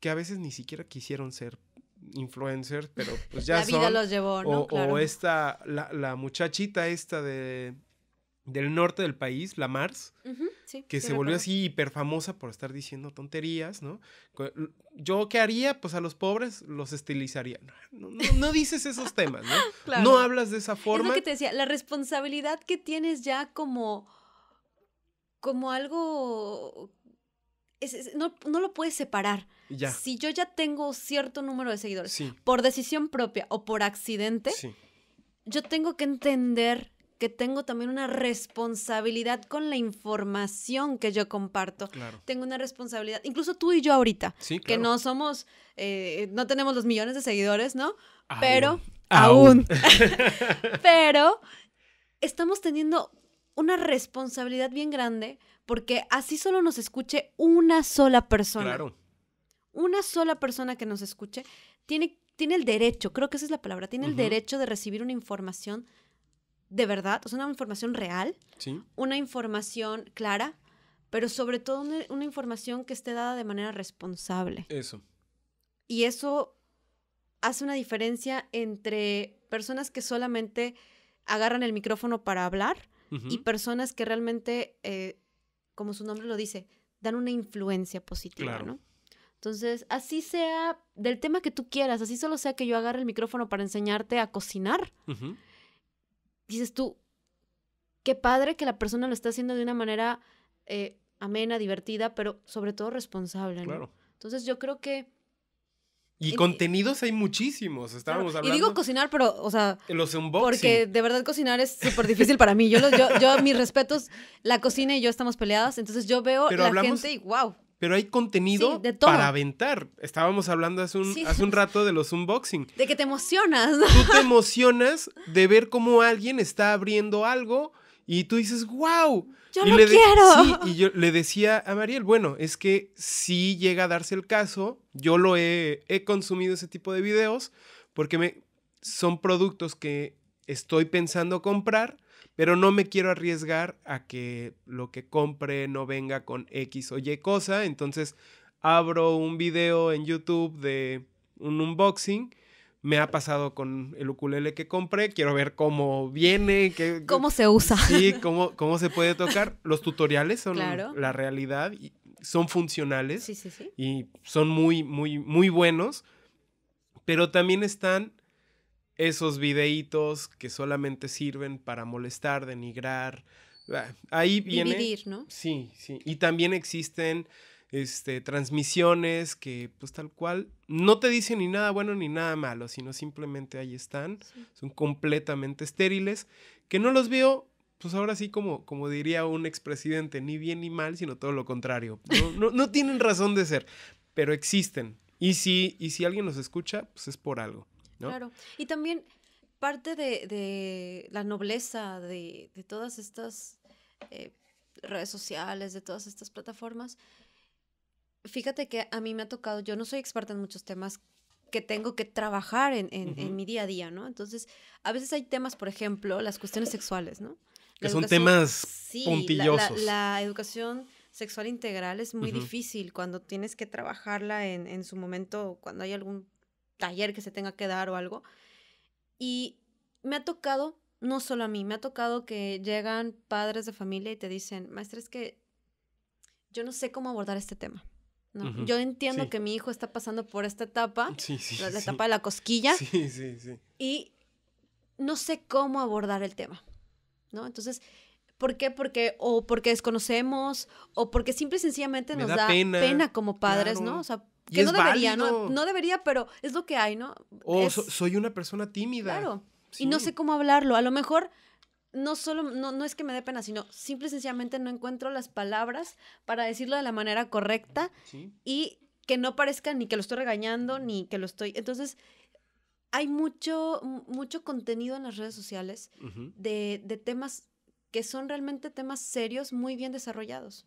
que a veces ni siquiera quisieron ser influencers, pero pues <laughs> ya la vida los llevó, ¿no? O, esta, la, muchachita esta de, del norte del país, la Mars, que se volvió así hiperfamosa por estar diciendo tonterías, ¿no? Yo, ¿qué haría? Pues a los pobres los estilizaría. No, no, dices esos temas, ¿no? <laughs> No hablas de esa forma. Es lo que te decía, la responsabilidad que tienes ya como como algo... no, lo puedes separar. Si yo ya tengo cierto número de seguidores, por decisión propia o por accidente, yo tengo que entender que tengo también una responsabilidad con la información que yo comparto. Tengo una responsabilidad, incluso tú y yo ahorita, que no somos, eh, no tenemos los millones de seguidores, ¿no? Pero, aún. <laughs> <laughs> pero estamos teniendo una responsabilidad bien grande porque así solo nos escuche una sola persona. Claro. Una sola persona que nos escuche tiene, tiene el derecho, creo que esa es la palabra, tiene el derecho de recibir una información de verdad, o sea, una información real, una información clara, pero sobre todo una, información que esté dada de manera responsable. Eso. Y eso hace una diferencia entre personas que solamente agarran el micrófono para hablar y personas que realmente, eh, como su nombre lo dice, dan una influencia positiva, ¿no? Entonces, así sea del tema que tú quieras, así solo sea que yo agarre el micrófono para enseñarte a cocinar, dices tú, qué padre que la persona lo está haciendo de una manera eh, amena, divertida, pero sobre todo responsable. ¿no? Entonces, yo creo que y contenidos hay muchísimos, estábamos hablando. Y digo cocinar, pero, o sea... Los unboxing. Porque de verdad cocinar es súper difícil para mí. Yo, yo, yo, mis respetos, la cocina y yo estamos peleadas, entonces yo veo pero la gente y wow. Pero hay contenido para aventar. Estábamos hablando hace un, hace un rato de los unboxing. De que te emocionas. Tú te emocionas de ver cómo alguien está abriendo algo y tú dices, wow. Yo y le quiero. y yo le decía a Mariel, bueno, es que si llega a darse el caso, yo lo he, consumido ese tipo de videos porque me, son productos que estoy pensando comprar, pero no me quiero arriesgar a que lo que compre no venga con X o Y cosa. Entonces abro un video en YouTube de un unboxing me ha pasado con el ukulele que compré, quiero ver cómo viene, cómo se usa. Sí, <laughs> cómo, cómo se puede tocar. Los tutoriales son la realidad son funcionales sí, sí, sí. y son muy, muy, muy buenos. Pero también están esos videitos que solamente sirven para molestar, denigrar. Ah, ahí viene. Dividir, ¿no? Sí, sí. Y también existen este, transmisiones que pues tal cual no te dicen ni nada bueno ni nada malo, sino simplemente ahí están, son completamente estériles, que no los veo pues ahora sí, como, como diría un expresidente, ni bien ni mal, sino todo lo contrario. No, tienen razón de ser, pero existen. Y si, y si alguien nos escucha, pues es por algo. Claro. Y también parte de, la nobleza de, todas estas eh, redes sociales, de todas estas plataformas, fíjate que a mí me ha tocado, yo no soy experta en muchos temas que tengo que trabajar en, mi día a día, ¿no? Entonces, a veces hay temas, por ejemplo, las cuestiones sexuales, ¿no? que son temas puntillosos. La, la, educación sexual integral es muy difícil cuando tienes que trabajarla en, su momento, cuando hay algún taller que se tenga que dar o algo. Y me ha tocado, no solo a mí, me ha tocado que llegan padres de familia y te dicen, maestra, es que yo no sé cómo abordar este tema. Yo entiendo que mi hijo está pasando por esta etapa, la, etapa de la cosquilla, y no sé cómo abordar el tema, ¿no? Entonces, ¿por qué? Porque, o porque desconocemos, o porque simple y sencillamente nos da, pena, como padres, ¿no? O sea, que no debería, ¿no? No debería, pero es lo que hay, ¿no? O soy una persona tímida. Claro. Y no sé cómo hablarlo. A lo mejor no solo, no, no es que me dé pena, sino simple y sencillamente no encuentro las palabras para decirlo de la manera correcta y que no parezca ni que lo estoy regañando, ni que lo estoy. Entonces, hay mucho, mucho contenido en las redes sociales de, temas que son realmente temas serios, muy bien desarrollados.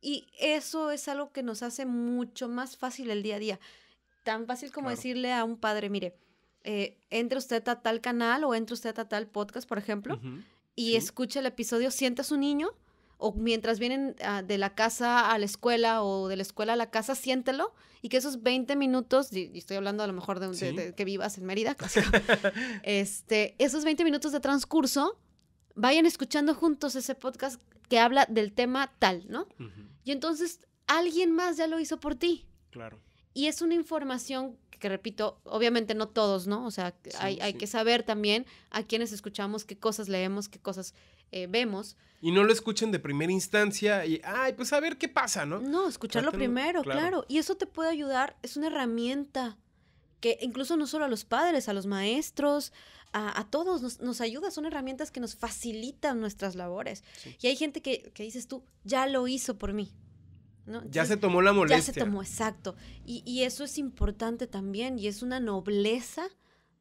Y eso es algo que nos hace mucho más fácil el día a día. Tan fácil como decirle a un padre, mire, eh, entre usted a tal canal o entre usted a tal podcast, por ejemplo, y escuche el episodio, siente a su niño, o mientras vienen ah, de la casa a la escuela o de la escuela a la casa, siéntelo y que esos 20 minutos, y estoy hablando a lo mejor de, que vivas en Mérida, <laughs> este, esos 20 minutos de transcurso, vayan escuchando juntos ese podcast que habla del tema tal, ¿no? Y entonces alguien más ya lo hizo por ti. Claro. Y es una información que repito, obviamente no todos, ¿no? O sea, hay, que saber también a quienes escuchamos, qué cosas leemos, qué cosas eh, vemos. Y no lo escuchen de primera instancia y, ay, pues a ver qué pasa, ¿no? No, escucharlo primero, claro. Y eso te puede ayudar, es una herramienta que incluso no solo a los padres, a los maestros, a, todos nos, ayuda, son herramientas que nos facilitan nuestras labores. Y hay gente que, que dices tú, ya lo hizo por mí, ya se tomó la molestia. Ya se tomó, exacto. Y, eso es importante también y es una nobleza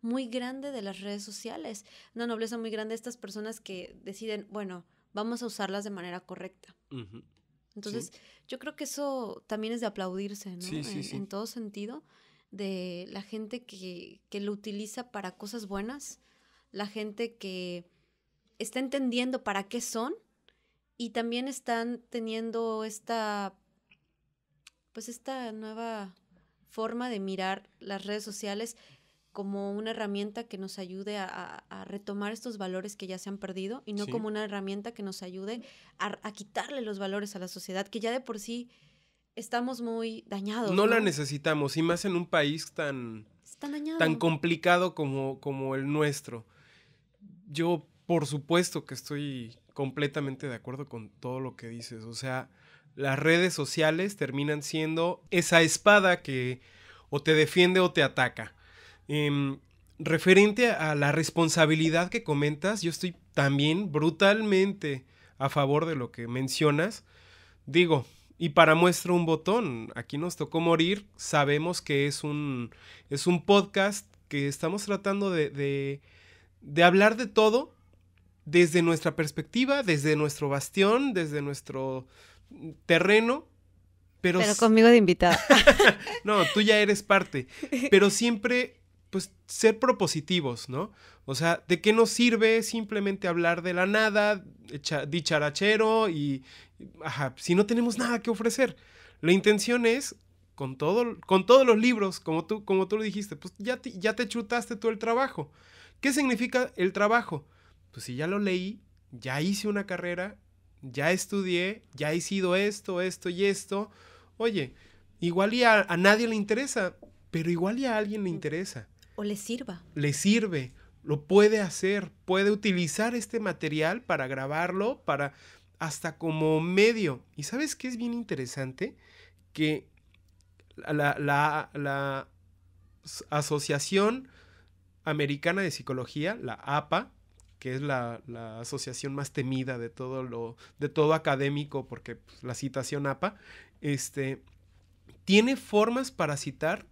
muy grande de las redes sociales, una nobleza muy grande de estas personas que deciden, bueno, vamos a usarlas de manera correcta. Entonces, yo creo que eso también es de aplaudirse, ¿no? en, en, todo sentido, de la gente que, que lo utiliza para cosas buenas, la gente que está entendiendo para qué son y también están teniendo esta pues esta nueva forma de mirar las redes sociales como una herramienta que nos ayude a, retomar estos valores que ya se han perdido y no como una herramienta que nos ayude a, quitarle los valores a la sociedad, que ya de por sí estamos muy dañados. No, la necesitamos, y más en un país tan, tan, tan complicado como, como el nuestro. Yo, por supuesto que estoy completamente de acuerdo con todo lo que dices, o sea, las redes sociales terminan siendo esa espada que o te defiende o te ataca. Em, referente a la responsabilidad que comentas, yo estoy también brutalmente a favor de lo que mencionas. Digo, y para muestra un botón, aquí nos tocó morir, sabemos que es un, es un podcast que estamos tratando de hablar de todo desde nuestra perspectiva, desde nuestro bastión, desde nuestro terreno, pero... Pero conmigo de invitada. <laughs> no, tú ya eres parte, pero siempre, pues, ser propositivos, ¿no? O sea, ¿de qué nos sirve simplemente hablar de la nada, dicharachero y, ajá, si no tenemos nada que ofrecer? La intención es con, todo, con todos los libros, como tú, como tú lo dijiste, pues ya ya te chutaste tú el trabajo. ¿Qué significa el trabajo? Pues si ya lo leí, ya hice una carrera, ya estudié, ya he sido esto, esto y esto. Oye, igual ya a, nadie le interesa, pero igual ya a alguien le interesa. O le sirva. Le sirve, lo puede hacer, puede utilizar este material para grabarlo, para hasta como medio. ¿Y sabes qué es bien interesante? Que la Asociación Americana de Psicología, la APA, que es la, asociación más temida de todo lo, de todo académico, porque pues, la citación APA, este, tiene formas para citar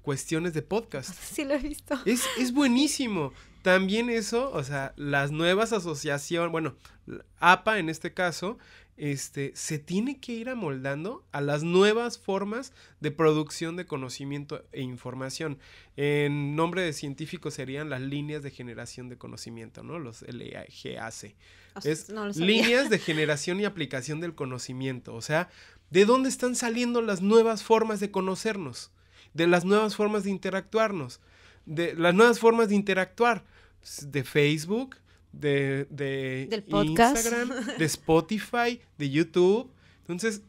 cuestiones de podcast. <laughs> Sí, lo he visto. Es, es buenísimo. También eso, o sea, las nuevas asociaciones, bueno, APA en este caso, este, se tiene que ir amoldando a las nuevas formas de producción de conocimiento e información. En nombre de científico serían las líneas de generación de conocimiento, ¿no? Los LGAC. es líneas de generación y aplicación del conocimiento. O sea, ¿de dónde están saliendo las nuevas formas de conocernos? De las nuevas formas de interactuarnos. De las nuevas formas de interactuar. Pues, de Facebook, de, Instagram, de Spotify, de YouTube. Entonces,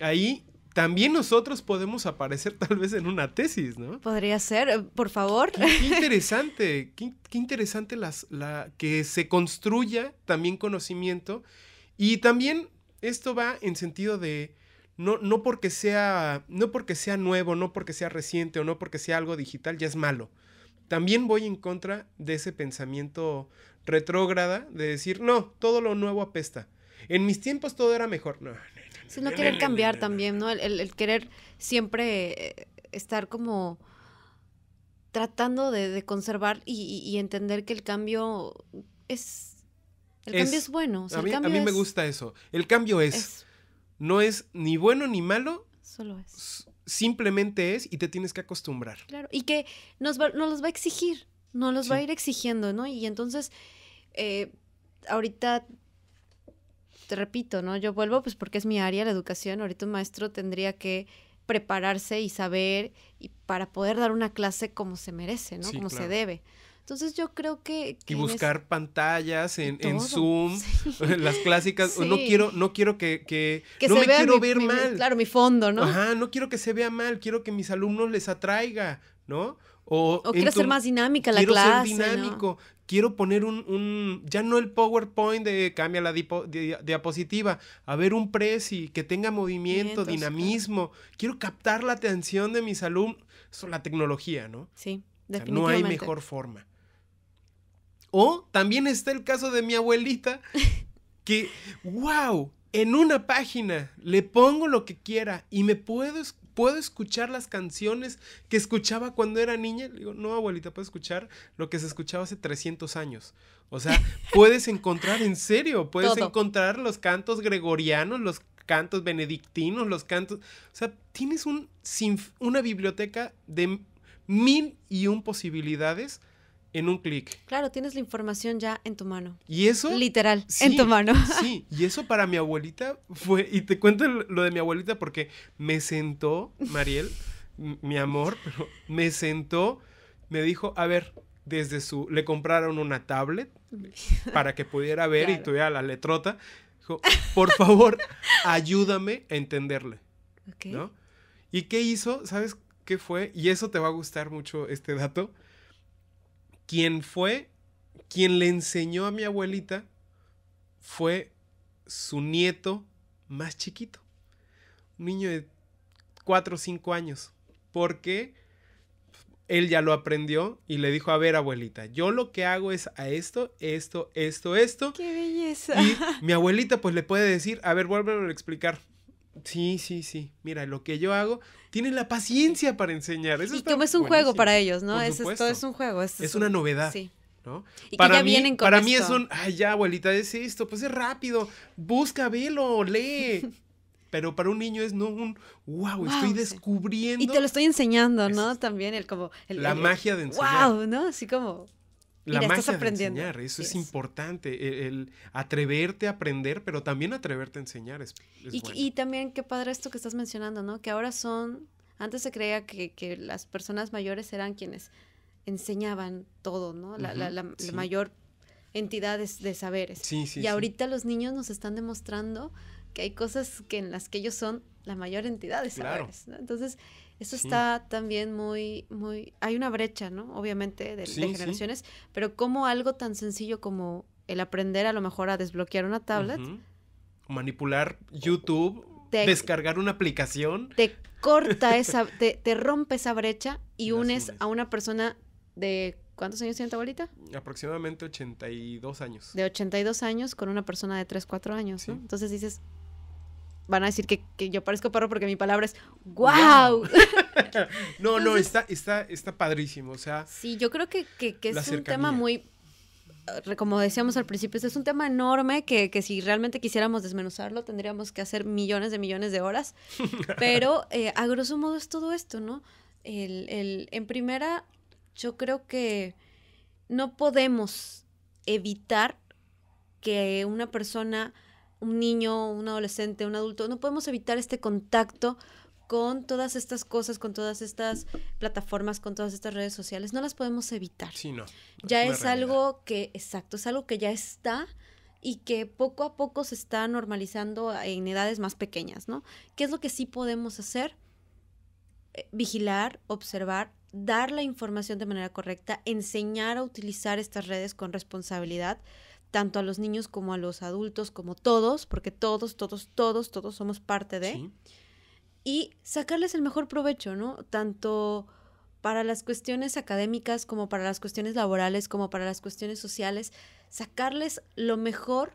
ahí también nosotros podemos aparecer <laughs> tal vez en una tesis, ¿no? Podría ser, eh, por favor. Qué, <laughs> interesante, qué, interesante las, la, que se construya también conocimiento. Y también esto va en sentido de, no, no, porque sea, no porque sea nuevo, no porque sea reciente o no porque sea algo digital, ya es malo. También voy en contra de ese pensamiento retrógrada de decir, no, todo lo nuevo apesta. En mis tiempos todo era mejor. No, si no querer cambiar también, ¿no? El, querer siempre eh, estar como tratando de, conservar y, entender que el cambio es... El cambio es bueno. a, mí, me gusta eso. El cambio es, No es ni bueno ni malo. Solo es. Simplemente es y te tienes que acostumbrar. Claro, y que nos, va, nos los va a exigir no los va a ir exigiendo, ¿no? Y entonces, eh, ahorita, te repito, ¿no? Yo vuelvo pues porque es mi área, la educación, ahorita un maestro tendría que prepararse y saber y para poder dar una clase como se merece, ¿no? como se debe. Entonces yo creo que... y buscar pantallas en, Zoom, <laughs> las clásicas, no quiero, no quiero que... que, no me quiero ver mal. Claro, mi fondo, ¿no? Ajá, no quiero que se vea mal, quiero que mis alumnos les atraiga, ¿no? O, quiero ser más dinámica la clase. Quiero ser dinámico. Quiero poner un, ya no el PowerPoint de cambia la diapositiva, a ver un presi que tenga movimiento, dinamismo. Quiero captar la atención de mis alumnos. Eso la tecnología, ¿no? Sí, definitivamente. no hay mejor forma. O también está el caso de mi abuelita, <laughs> que, wow, en una página le pongo lo que quiera y me puedo ¿puedo escuchar las canciones que escuchaba cuando era niña? Le digo, no, abuelita, puedo escuchar lo que se escuchaba hace 300 años. O sea, <laughs> puedes encontrar, en serio, puedes encontrar los cantos gregorianos, los cantos benedictinos, los cantos... O sea, tienes un, una biblioteca de mil y un posibilidades en un clic. Claro, tienes la información ya en tu mano. Y eso. Literal, en tu mano. <laughs> Sí, y eso para mi abuelita fue. Y te cuento lo de mi abuelita porque me sentó, Mariel, mi amor, me sentó, me dijo, a ver, desde su. Le compraron una tablet para que pudiera ver y tuviera la letrota. Dijo, por favor, ayúdame a entenderle. ¿No? ¿Y qué hizo? ¿Sabes qué fue? Y eso te va a gustar mucho este dato quien fue, quien le enseñó a mi abuelita fue su nieto más chiquito, un niño de 4 o 5 años, porque él ya lo aprendió y le dijo, a ver abuelita, yo lo que hago es a esto, esto, esto, esto. ¡Qué belleza! Y mi abuelita pues le puede decir, a ver, vuélvelo a explicar. Sí, sí, sí. Mira, lo que yo hago, tienen la paciencia para enseñar. y como es un juego para ellos, ¿no? Es, esto es un juego. Es, una novedad. ¿no? Y para que mí, vienen con Para mí es un, ay, ya, abuelita, es esto, pues es rápido, busca, velo, lee. <laughs> Pero para un niño es no un, wow, estoy descubriendo. Y te lo estoy enseñando, ¿no? También el como... la magia de enseñar. Wow, ¿no? Así como, la enseñar, eso es, importante, el, atreverte a aprender, pero también atreverte a enseñar y, también qué padre esto que estás mencionando, ¿no? Que ahora son, antes se creía que, las personas mayores eran quienes enseñaban todo, ¿no? La, mayor entidad de, saberes. y ahorita los niños nos están demostrando que hay cosas que en las que ellos son la mayor entidad de saberes, Entonces, eso está también muy, muy, hay una brecha, ¿no? Obviamente de, generaciones, pero como algo tan sencillo como el aprender a lo mejor a desbloquear una tablet. Manipular YouTube, descargar una aplicación. Te corta <laughs> esa, te, rompe esa brecha y unes a una persona de ¿Cuántos años tiene tu abuelita? Aproximadamente 82 años. De 82 años con una persona de 3, 4 años, ¿no? Entonces dices, van a decir que, yo parezco perro porque mi palabra es wow. <laughs> <laughs> no, no, está, está, está padrísimo. O sea. Sí, yo creo que, es un tema muy. Eh, como decíamos al principio, es un tema enorme que, si realmente quisiéramos desmenuzarlo tendríamos que hacer millones de millones de horas. <laughs> Pero eh, a grosso modo es todo esto, ¿no? El, el, en primera, yo creo que no podemos evitar que una persona un niño, un adolescente, un adulto, no podemos evitar este contacto con todas estas cosas, con todas estas plataformas, con todas estas redes sociales, no las podemos evitar. Sí, no. Ya es, algo que, exacto, es algo que ya está y que poco a poco se está normalizando en edades más pequeñas, ¿no? ¿Qué es lo que sí podemos hacer? Eh, vigilar, observar, dar la información de manera correcta, enseñar a utilizar estas redes con responsabilidad, tanto a los niños como a los adultos, como todos, porque todos, todos, todos, todos somos parte de. Y sacarles el mejor provecho, ¿no? Tanto para las cuestiones académicas como para las cuestiones laborales, como para las cuestiones sociales, sacarles lo mejor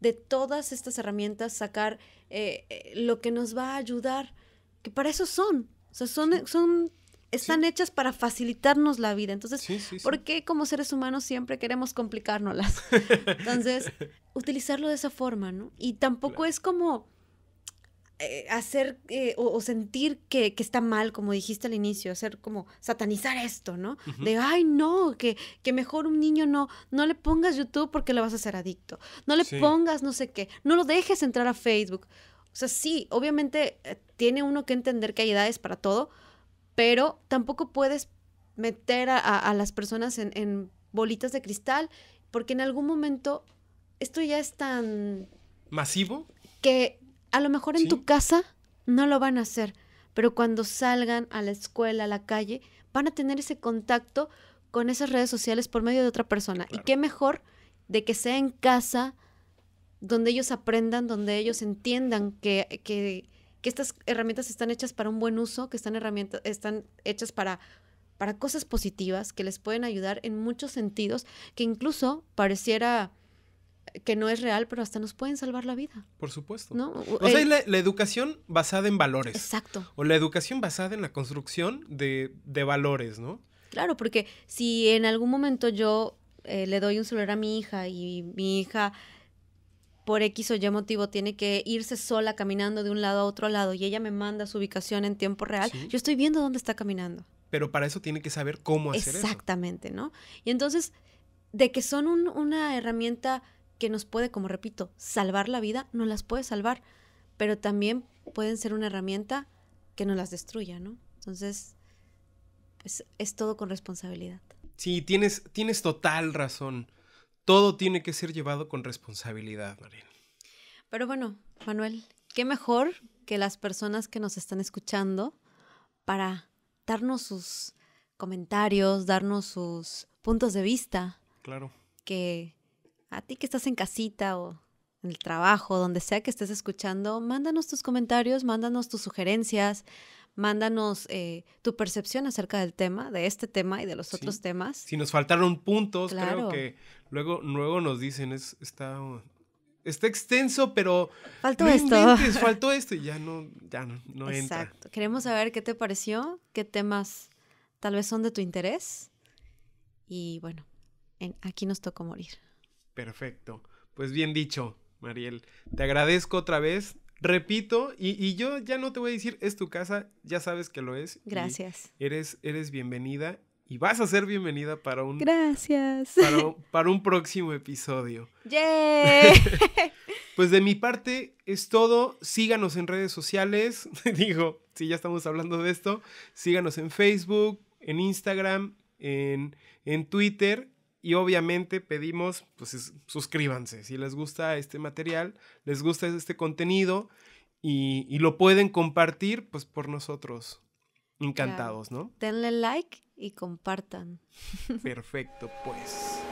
de todas estas herramientas, sacar eh, eh, lo que nos va a ayudar, que para eso son. O sea, son, son están hechas para facilitarnos la vida. Entonces, ¿por qué como seres humanos siempre queremos complicárnoslas? <laughs> Entonces, utilizarlo de esa forma, ¿no? Y tampoco es como eh, hacer eh, o, sentir que, está mal, como dijiste al inicio, hacer como satanizar esto, ¿no? De, ay, no, que, que mejor un niño no, no le pongas YouTube porque le vas a hacer adicto. No le pongas no sé qué. No lo dejes entrar a Facebook. O sea, sí, obviamente eh, tiene uno que entender que hay edades para todo, pero tampoco puedes meter a, las personas en, bolitas de cristal, porque en algún momento esto ya es tan... Masivo. Que a lo mejor en tu casa no lo van a hacer, pero cuando salgan a la escuela, a la calle, van a tener ese contacto con esas redes sociales por medio de otra persona. Y qué mejor de que sea en casa, donde ellos aprendan, donde ellos entiendan que, que, que estas herramientas están hechas para un buen uso, que están, herramientas, están hechas para, para cosas positivas, que les pueden ayudar en muchos sentidos, que incluso pareciera que no es real, pero hasta nos pueden salvar la vida. Por supuesto. O sea, eh, la, educación basada en valores. Exacto. O la educación basada en la construcción de, valores, ¿no? Claro, porque si en algún momento yo eh, le doy un celular a mi hija y mi hija por X o Y motivo tiene que irse sola caminando de un lado a otro lado y ella me manda su ubicación en tiempo real, yo estoy viendo dónde está caminando. Pero para eso tiene que saber cómo hacer Exactamente, ¿no? Y entonces, de que son un, una herramienta que nos puede, como repito, salvar la vida, no las puede salvar, pero también pueden ser una herramienta que nos las destruya, ¿no? Entonces, pues, es todo con responsabilidad. Sí, tienes, tienes total razón todo tiene que ser llevado con responsabilidad, Marín. Pero bueno, Manuel, qué mejor que las personas que nos están escuchando para darnos sus comentarios, darnos sus puntos de vista. Claro. Que a ti que estás en casita o en el trabajo, donde sea que estés escuchando, mándanos tus comentarios, mándanos tus sugerencias, mándanos eh, tu percepción acerca del tema, de este tema y de los otros temas. Si nos faltaron puntos, creo que luego, luego nos dicen, es, está, extenso, pero... Faltó esto. faltó <laughs> esto y ya no, ya no, Exacto. Queremos saber qué te pareció, qué temas tal vez son de tu interés. Y bueno, en, aquí nos tocó morir. Perfecto. Pues bien dicho, Mariel. Te agradezco otra vez repito, y, yo ya no te voy a decir, es tu casa, ya sabes que lo es. Gracias. Eres, eres bienvenida y vas a ser bienvenida para un... Gracias. Para, <laughs> próximo episodio. <laughs> pues de mi parte es todo. Síganos en redes sociales. <laughs> Digo, si ya estamos hablando de esto, síganos en Facebook, en Instagram, en, en Twitter. Y obviamente pedimos, pues suscríbanse. Si les gusta este material, les gusta este contenido y, lo pueden compartir, pues por nosotros. Encantados, ¿no? Denle like y compartan. <laughs> Perfecto, pues.